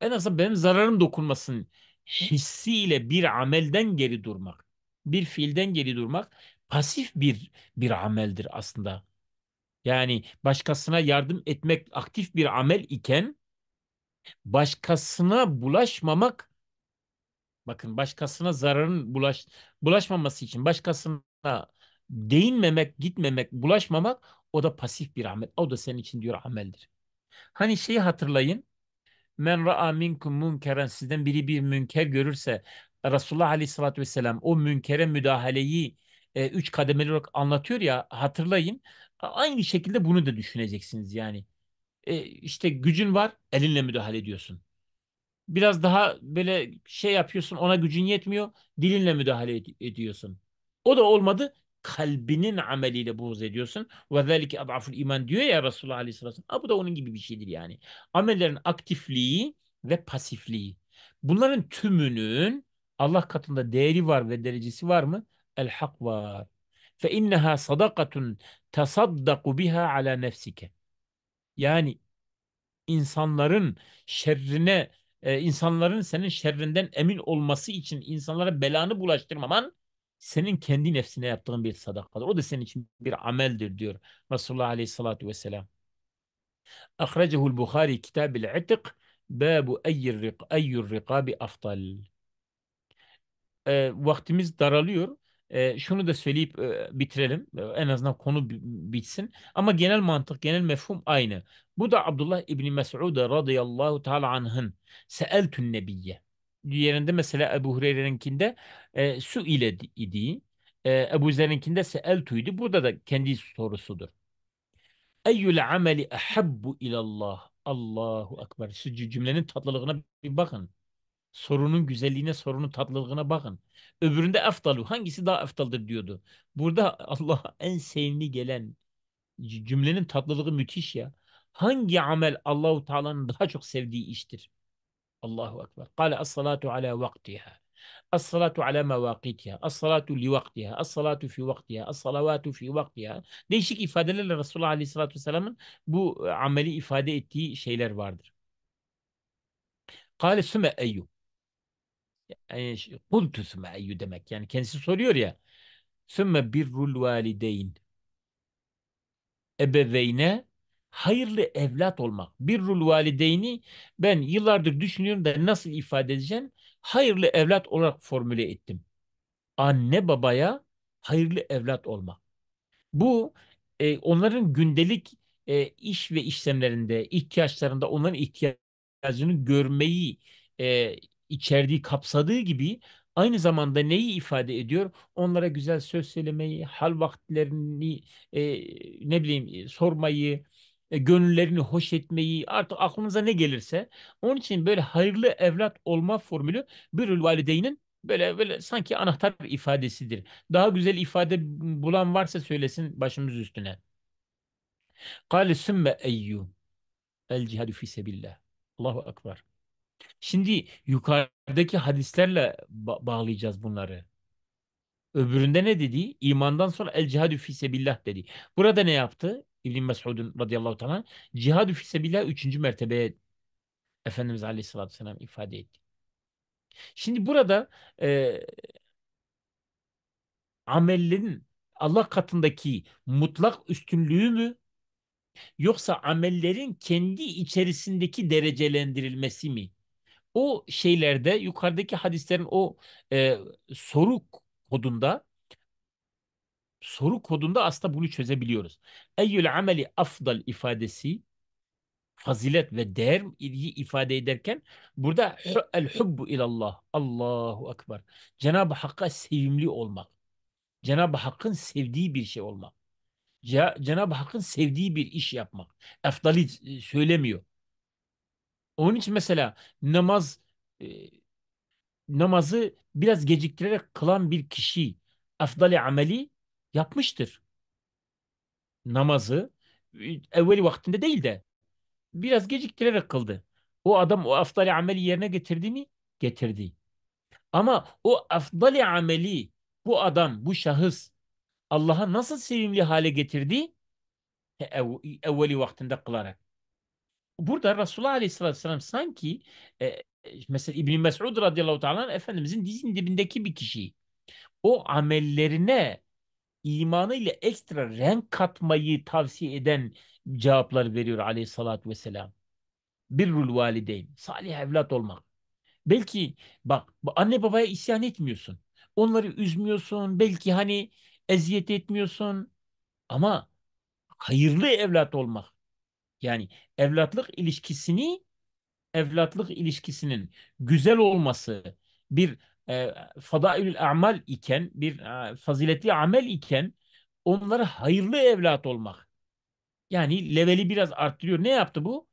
en azından benim zararım dokunmasın hissiyle bir amelden geri durmak. Bir fiilden geri durmak pasif bir bir ameldir aslında. Yani başkasına yardım etmek aktif bir amel iken başkasına bulaşmamak Bakın başkasına zararın bulaş bulaşmaması için başkasına değinmemek, gitmemek, bulaşmamak o da pasif bir amel. O da senin için diyor ameldir. Hani şeyi hatırlayın. Men ra'a minkum munkeren sizden biri bir münker görürse Resulullah Aleyhisselatü Vesselam o münkere müdahaleyi e, üç kademeli olarak anlatıyor ya hatırlayın. Aynı şekilde bunu da düşüneceksiniz yani. E, işte gücün var elinle müdahale ediyorsun biraz daha böyle şey yapıyorsun ona gücün yetmiyor. Dilinle müdahale ed- ediyorsun. O da olmadı. Kalbinin ameliyle buğz ediyorsun. Ve zelike adaful iman diyor ya Resulullah Aleyhisselatü Vesselam. Bu da onun gibi bir şeydir yani. Amellerin aktifliği ve pasifliği. Bunların tümünün Allah katında değeri var ve derecesi var mı? El hak var. Fe inneha sadakatun tasaddaku biha ala nefsike. Yani insanların şerrine e, insanların senin şerrinden emin olması için insanlara belanı bulaştırmaman senin kendi nefsine yaptığın bir sadakadır. O da senin için bir ameldir diyor Resulullah Aleyhisselatü Vesselam. Ahrecehu'l Buhari Kitabil İtik Babu eyyir rikabi aftal. E, vaktimiz daralıyor. E, şunu da söyleyip e, bitirelim. E, en azından konu bitsin. Ama genel mantık, genel mefhum aynı. Bu da Abdullah İbni Mes'ud'a radıyallahu teala anh'ın seeltün nebiyye. Diğerinde mesela Ebu Hureyre'ninkinde e, su ile idi. E, Ebu Zer'inkinde seeltüydü. Burada da kendi sorusudur. Eyyül ameli ehabbu ilallah. Allahu Ekber. Şu cümlenin tatlılığına bir bakın. Sorunun güzelliğine, sorunun tatlılığına bakın. Öbüründe eftalu. Hangisi daha eftaldır diyordu. Burada Allah'a en sevimli gelen cümlenin tatlılığı müthiş ya. Hangi amel Allahu Teala'nın daha çok sevdiği iştir? Allahu Ekber. Kale as-salatu ala vaktiha. As-salatu ala mevakitiha. As-salatu li vaktiha. As-salatu fi vaktiha. As-salavatu fi vaktiha. Değişik ifadelerle Resulullah Aleyhisselatü Vesselam'ın bu e, ameli ifade ettiği şeyler vardır. Kale süme eyyub. Yani, kultu e, sümme eyyü demek. Yani kendisi soruyor ya. Sümme birrul valideyn. Ebeveyne hayırlı evlat olmak. Birrul valideyni ben yıllardır düşünüyorum da nasıl ifade edeceğim? Hayırlı evlat olarak formüle ettim. Anne babaya hayırlı evlat olmak. Bu e, onların gündelik e, iş ve işlemlerinde, ihtiyaçlarında onların ihtiyacını görmeyi e, içerdiği, kapsadığı gibi aynı zamanda neyi ifade ediyor? Onlara güzel söz söylemeyi, hal vaktlerini e, ne bileyim e, sormayı, e, gönüllerini hoş etmeyi, artık aklınıza ne gelirse. Onun için böyle hayırlı evlat olma formülü bir valideynin böyle böyle sanki anahtar ifadesidir. Daha güzel ifade bulan varsa söylesin başımız üstüne. Kale sümme eyyû el cihadu fisebillah. Allahu akbar. Şimdi yukarıdaki hadislerle ba- bağlayacağız bunları. Öbüründe ne dedi? İmandan sonra el cihadü fisebillah dedi. Burada ne yaptı? İbn Mesud'un radıyallahu teala cihadü fisebillah üçüncü mertebeye Efendimiz aleyhissalatü vesselam ifade etti. Şimdi burada e, amellerin Allah katındaki mutlak üstünlüğü mü yoksa amellerin kendi içerisindeki derecelendirilmesi mi o şeylerde yukarıdaki hadislerin o e, soru kodunda soru kodunda aslında bunu çözebiliyoruz. Eyyül ameli afdal ifadesi fazilet ve değer ifade ederken burada e, el hubbu ilallah Allahu akbar. Cenab-ı Hakk'a sevimli olmak. Cenab-ı Hakk'ın sevdiği bir şey olmak. Cenab-ı Hakk'ın sevdiği bir iş yapmak. Eftali e, söylemiyor. Onun için mesela namaz e, namazı biraz geciktirerek kılan bir kişi afdali ameli yapmıştır. Namazı e, evveli vaktinde değil de biraz geciktirerek kıldı. O adam o afdali ameli yerine getirdi mi? Getirdi. Ama o afdali ameli bu adam, bu şahıs Allah'a nasıl sevimli hale getirdi? Ev, evveli vaktinde kılarak burada Resulullah Aleyhisselatü Vesselam sanki e, e, mesela İbn Mesud radıyallahu ta'ala Efendimizin dizin dibindeki bir kişi. O amellerine imanıyla ekstra renk katmayı tavsiye eden cevaplar veriyor aleyhissalatü vesselam. Birrul valideyn. Salih evlat olmak. Belki bak anne babaya isyan etmiyorsun. Onları üzmüyorsun. Belki hani eziyet etmiyorsun. Ama hayırlı evlat olmak. Yani evlatlık ilişkisini evlatlık ilişkisinin güzel olması bir e, fadailül amal iken bir e, faziletli amel iken onlara hayırlı evlat olmak. Yani leveli biraz arttırıyor. Ne yaptı bu?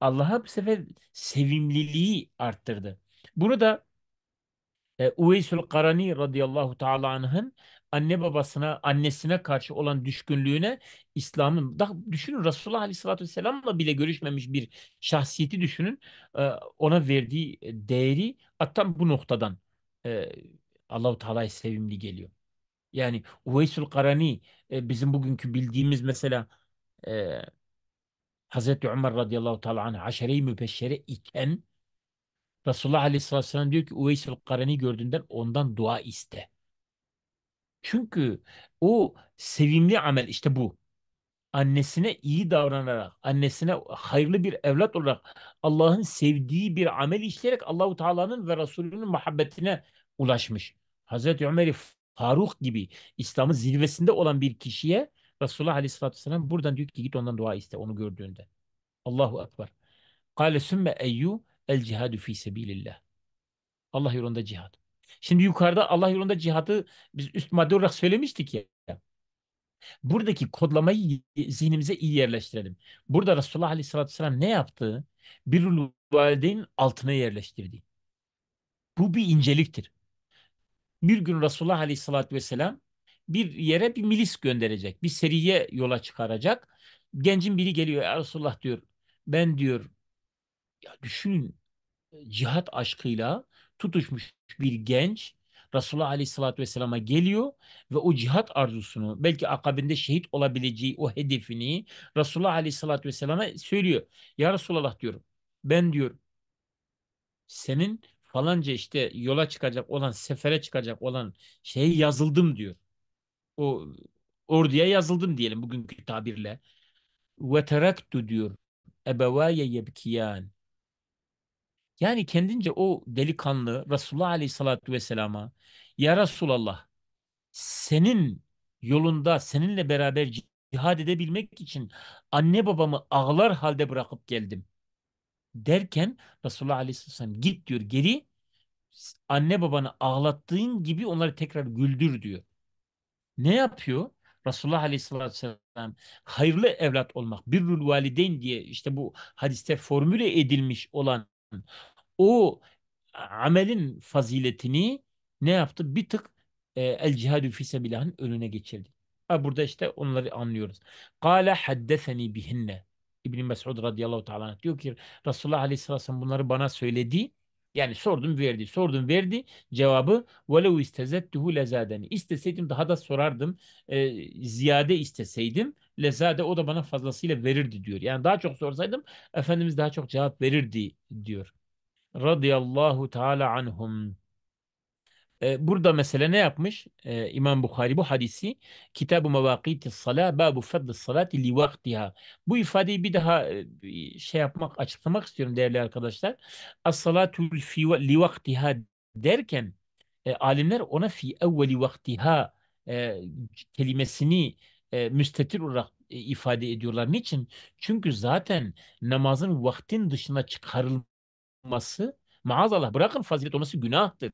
Allah'a bu sefer sevimliliği arttırdı. Bunu da e, Uveysül Karani radıyallahu ta'ala anh'ın anne babasına, annesine karşı olan düşkünlüğüne İslam'ın daha düşünün Resulullah Aleyhisselatü Vesselam'la bile görüşmemiş bir şahsiyeti düşünün e, ona verdiği e, değeri hatta bu noktadan e, Allahu Teala'ya sevimli geliyor. Yani Uveysul Karani bizim bugünkü bildiğimiz mesela Hazreti Ömer radıyallahu teala anh aşere-i mübeşşere iken Resulullah aleyhissalatü vesselam diyor ki Uveysul Karani gördüğünden ondan dua iste. Çünkü o sevimli amel işte bu. Annesine iyi davranarak, annesine hayırlı bir evlat olarak Allah'ın sevdiği bir amel işleyerek Allahu Teala'nın ve Resulü'nün muhabbetine ulaşmış. Hazreti Ömer'i Faruk gibi İslam'ın zirvesinde olan bir kişiye Resulullah Aleyhisselatü Vesselam buradan diyor ki git ondan dua iste onu gördüğünde. Allahu Ekber. Kale sümme eyyu el cihadu fi sebilillah. Allah yolunda cihad. Şimdi yukarıda Allah yolunda cihadı biz üst madde olarak söylemiştik ya. Buradaki kodlamayı zihnimize iyi yerleştirelim. Burada Resulullah Aleyhisselatü Vesselam ne yaptı? Bir valideyn altına yerleştirdi. Bu bir inceliktir. Bir gün Resulullah Aleyhisselatü Vesselam bir yere bir milis gönderecek. Bir seriye yola çıkaracak. Gencin biri geliyor. Ya Resulullah diyor ben diyor ya düşünün cihat aşkıyla tutuşmuş bir genç Resulullah Aleyhisselatü Vesselam'a geliyor ve o cihat arzusunu belki akabinde şehit olabileceği o hedefini Resulullah Aleyhisselatü Vesselam'a söylüyor. Ya Resulallah diyorum ben diyor senin falanca işte yola çıkacak olan sefere çıkacak olan şeye yazıldım diyor. O orduya yazıldım diyelim bugünkü tabirle. Ve teraktu diyor ebevâye yebkiyan. Yani kendince o delikanlı Resulullah Aleyhisselatü Vesselam'a Ya Resulallah senin yolunda seninle beraber cihad edebilmek için anne babamı ağlar halde bırakıp geldim. Derken Resulullah Aleyhisselam git diyor geri anne babanı ağlattığın gibi onları tekrar güldür diyor. Ne yapıyor? Resulullah Aleyhisselatü Vesselam hayırlı evlat olmak, birrül valideyn diye işte bu hadiste formüle edilmiş olan o amelin faziletini ne yaptı? Bir tık e, el cihadü fisebillahın önüne geçirdi. Ha, burada işte onları anlıyoruz. Kale haddeseni bihinne. İbn Mesud radıyallahu teala diyor ki Resulullah aleyhisselatü vesselam bunları bana söyledi. Yani sordum verdi. Sordum verdi. Cevabı velev istezettuhu lezadeni. İsteseydim daha da sorardım. E, ziyade isteseydim lezade o da bana fazlasıyla verirdi diyor. Yani daha çok sorsaydım Efendimiz daha çok cevap verirdi diyor. Radıyallahu teala anhum. E, burada mesela ne yapmış e, İmam Bukhari bu hadisi Kitab-ı Mevakiti Salah Babu Fadlı Salati Li Vaktiha bu ifadeyi bir daha e, şey yapmak açıklamak istiyorum değerli arkadaşlar As-Salatul Li Vaktiha derken alimler ona fi evveli vaktiha e, kelimesini e, müstetir olarak e, ifade ediyorlar. Niçin? Çünkü zaten namazın vaktin dışına çıkarılması maazallah bırakın fazilet olması günahtır.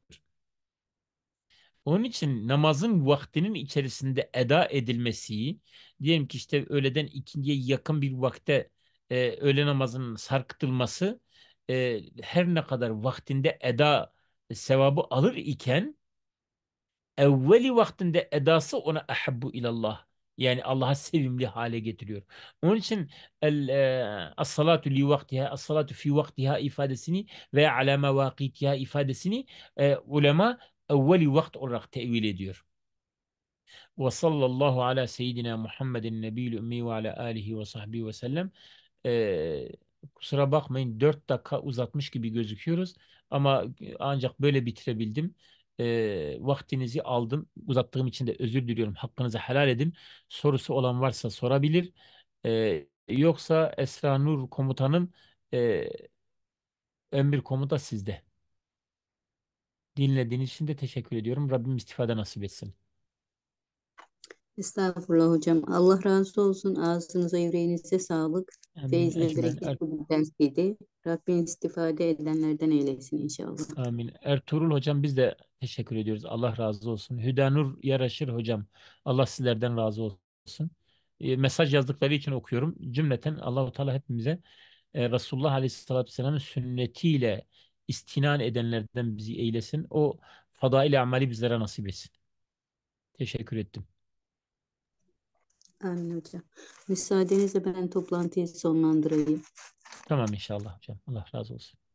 Onun için namazın vaktinin içerisinde eda edilmesi, diyelim ki işte öğleden ikinciye yakın bir vakte e, öğle namazının sarkıtılması e, her ne kadar vaktinde eda sevabı alır iken evveli vaktinde edası ona ahabbu ilallah yani Allah'a sevimli hale getiriyor. Onun için e, as-salatu li vaktiha, as-salatu fi vaktiha ifadesini veya ala mevakitiha ifadesini e, ulema evveli vakt olarak tevil ediyor. Ve sallallahu ala seyyidina Muhammedin nebil ümmi ve ala alihi ve sahbihi ve sellem. E, kusura bakmayın dört dakika uzatmış gibi gözüküyoruz ama ancak böyle bitirebildim e, vaktinizi aldım. Uzattığım için de özür diliyorum. Hakkınızı helal edin. Sorusu olan varsa sorabilir. E, yoksa Esra Nur komutanım e, emir komuta sizde. Dinlediğiniz için de teşekkür ediyorum. Rabbim istifade nasip etsin. Estağfurullah hocam. Allah razı olsun. Ağzınıza yüreğinize sağlık. Feyizle direkt er tensiydi. Rabbin istifade edenlerden eylesin inşallah. Amin. Ertuğrul hocam biz de teşekkür ediyoruz. Allah razı olsun. Hüdanur Yaraşır hocam. Allah sizlerden razı olsun. E, mesaj yazdıkları için okuyorum. Cümleten Allahu Teala hepimize e, Resulullah Aleyhisselatü Vesselam'ın sünnetiyle istinan edenlerden bizi eylesin. O ile amali bizlere nasip etsin. Teşekkür ettim. Amin hocam. Müsaadenizle ben toplantıyı sonlandırayım. Tamam inşallah hocam. Allah razı olsun.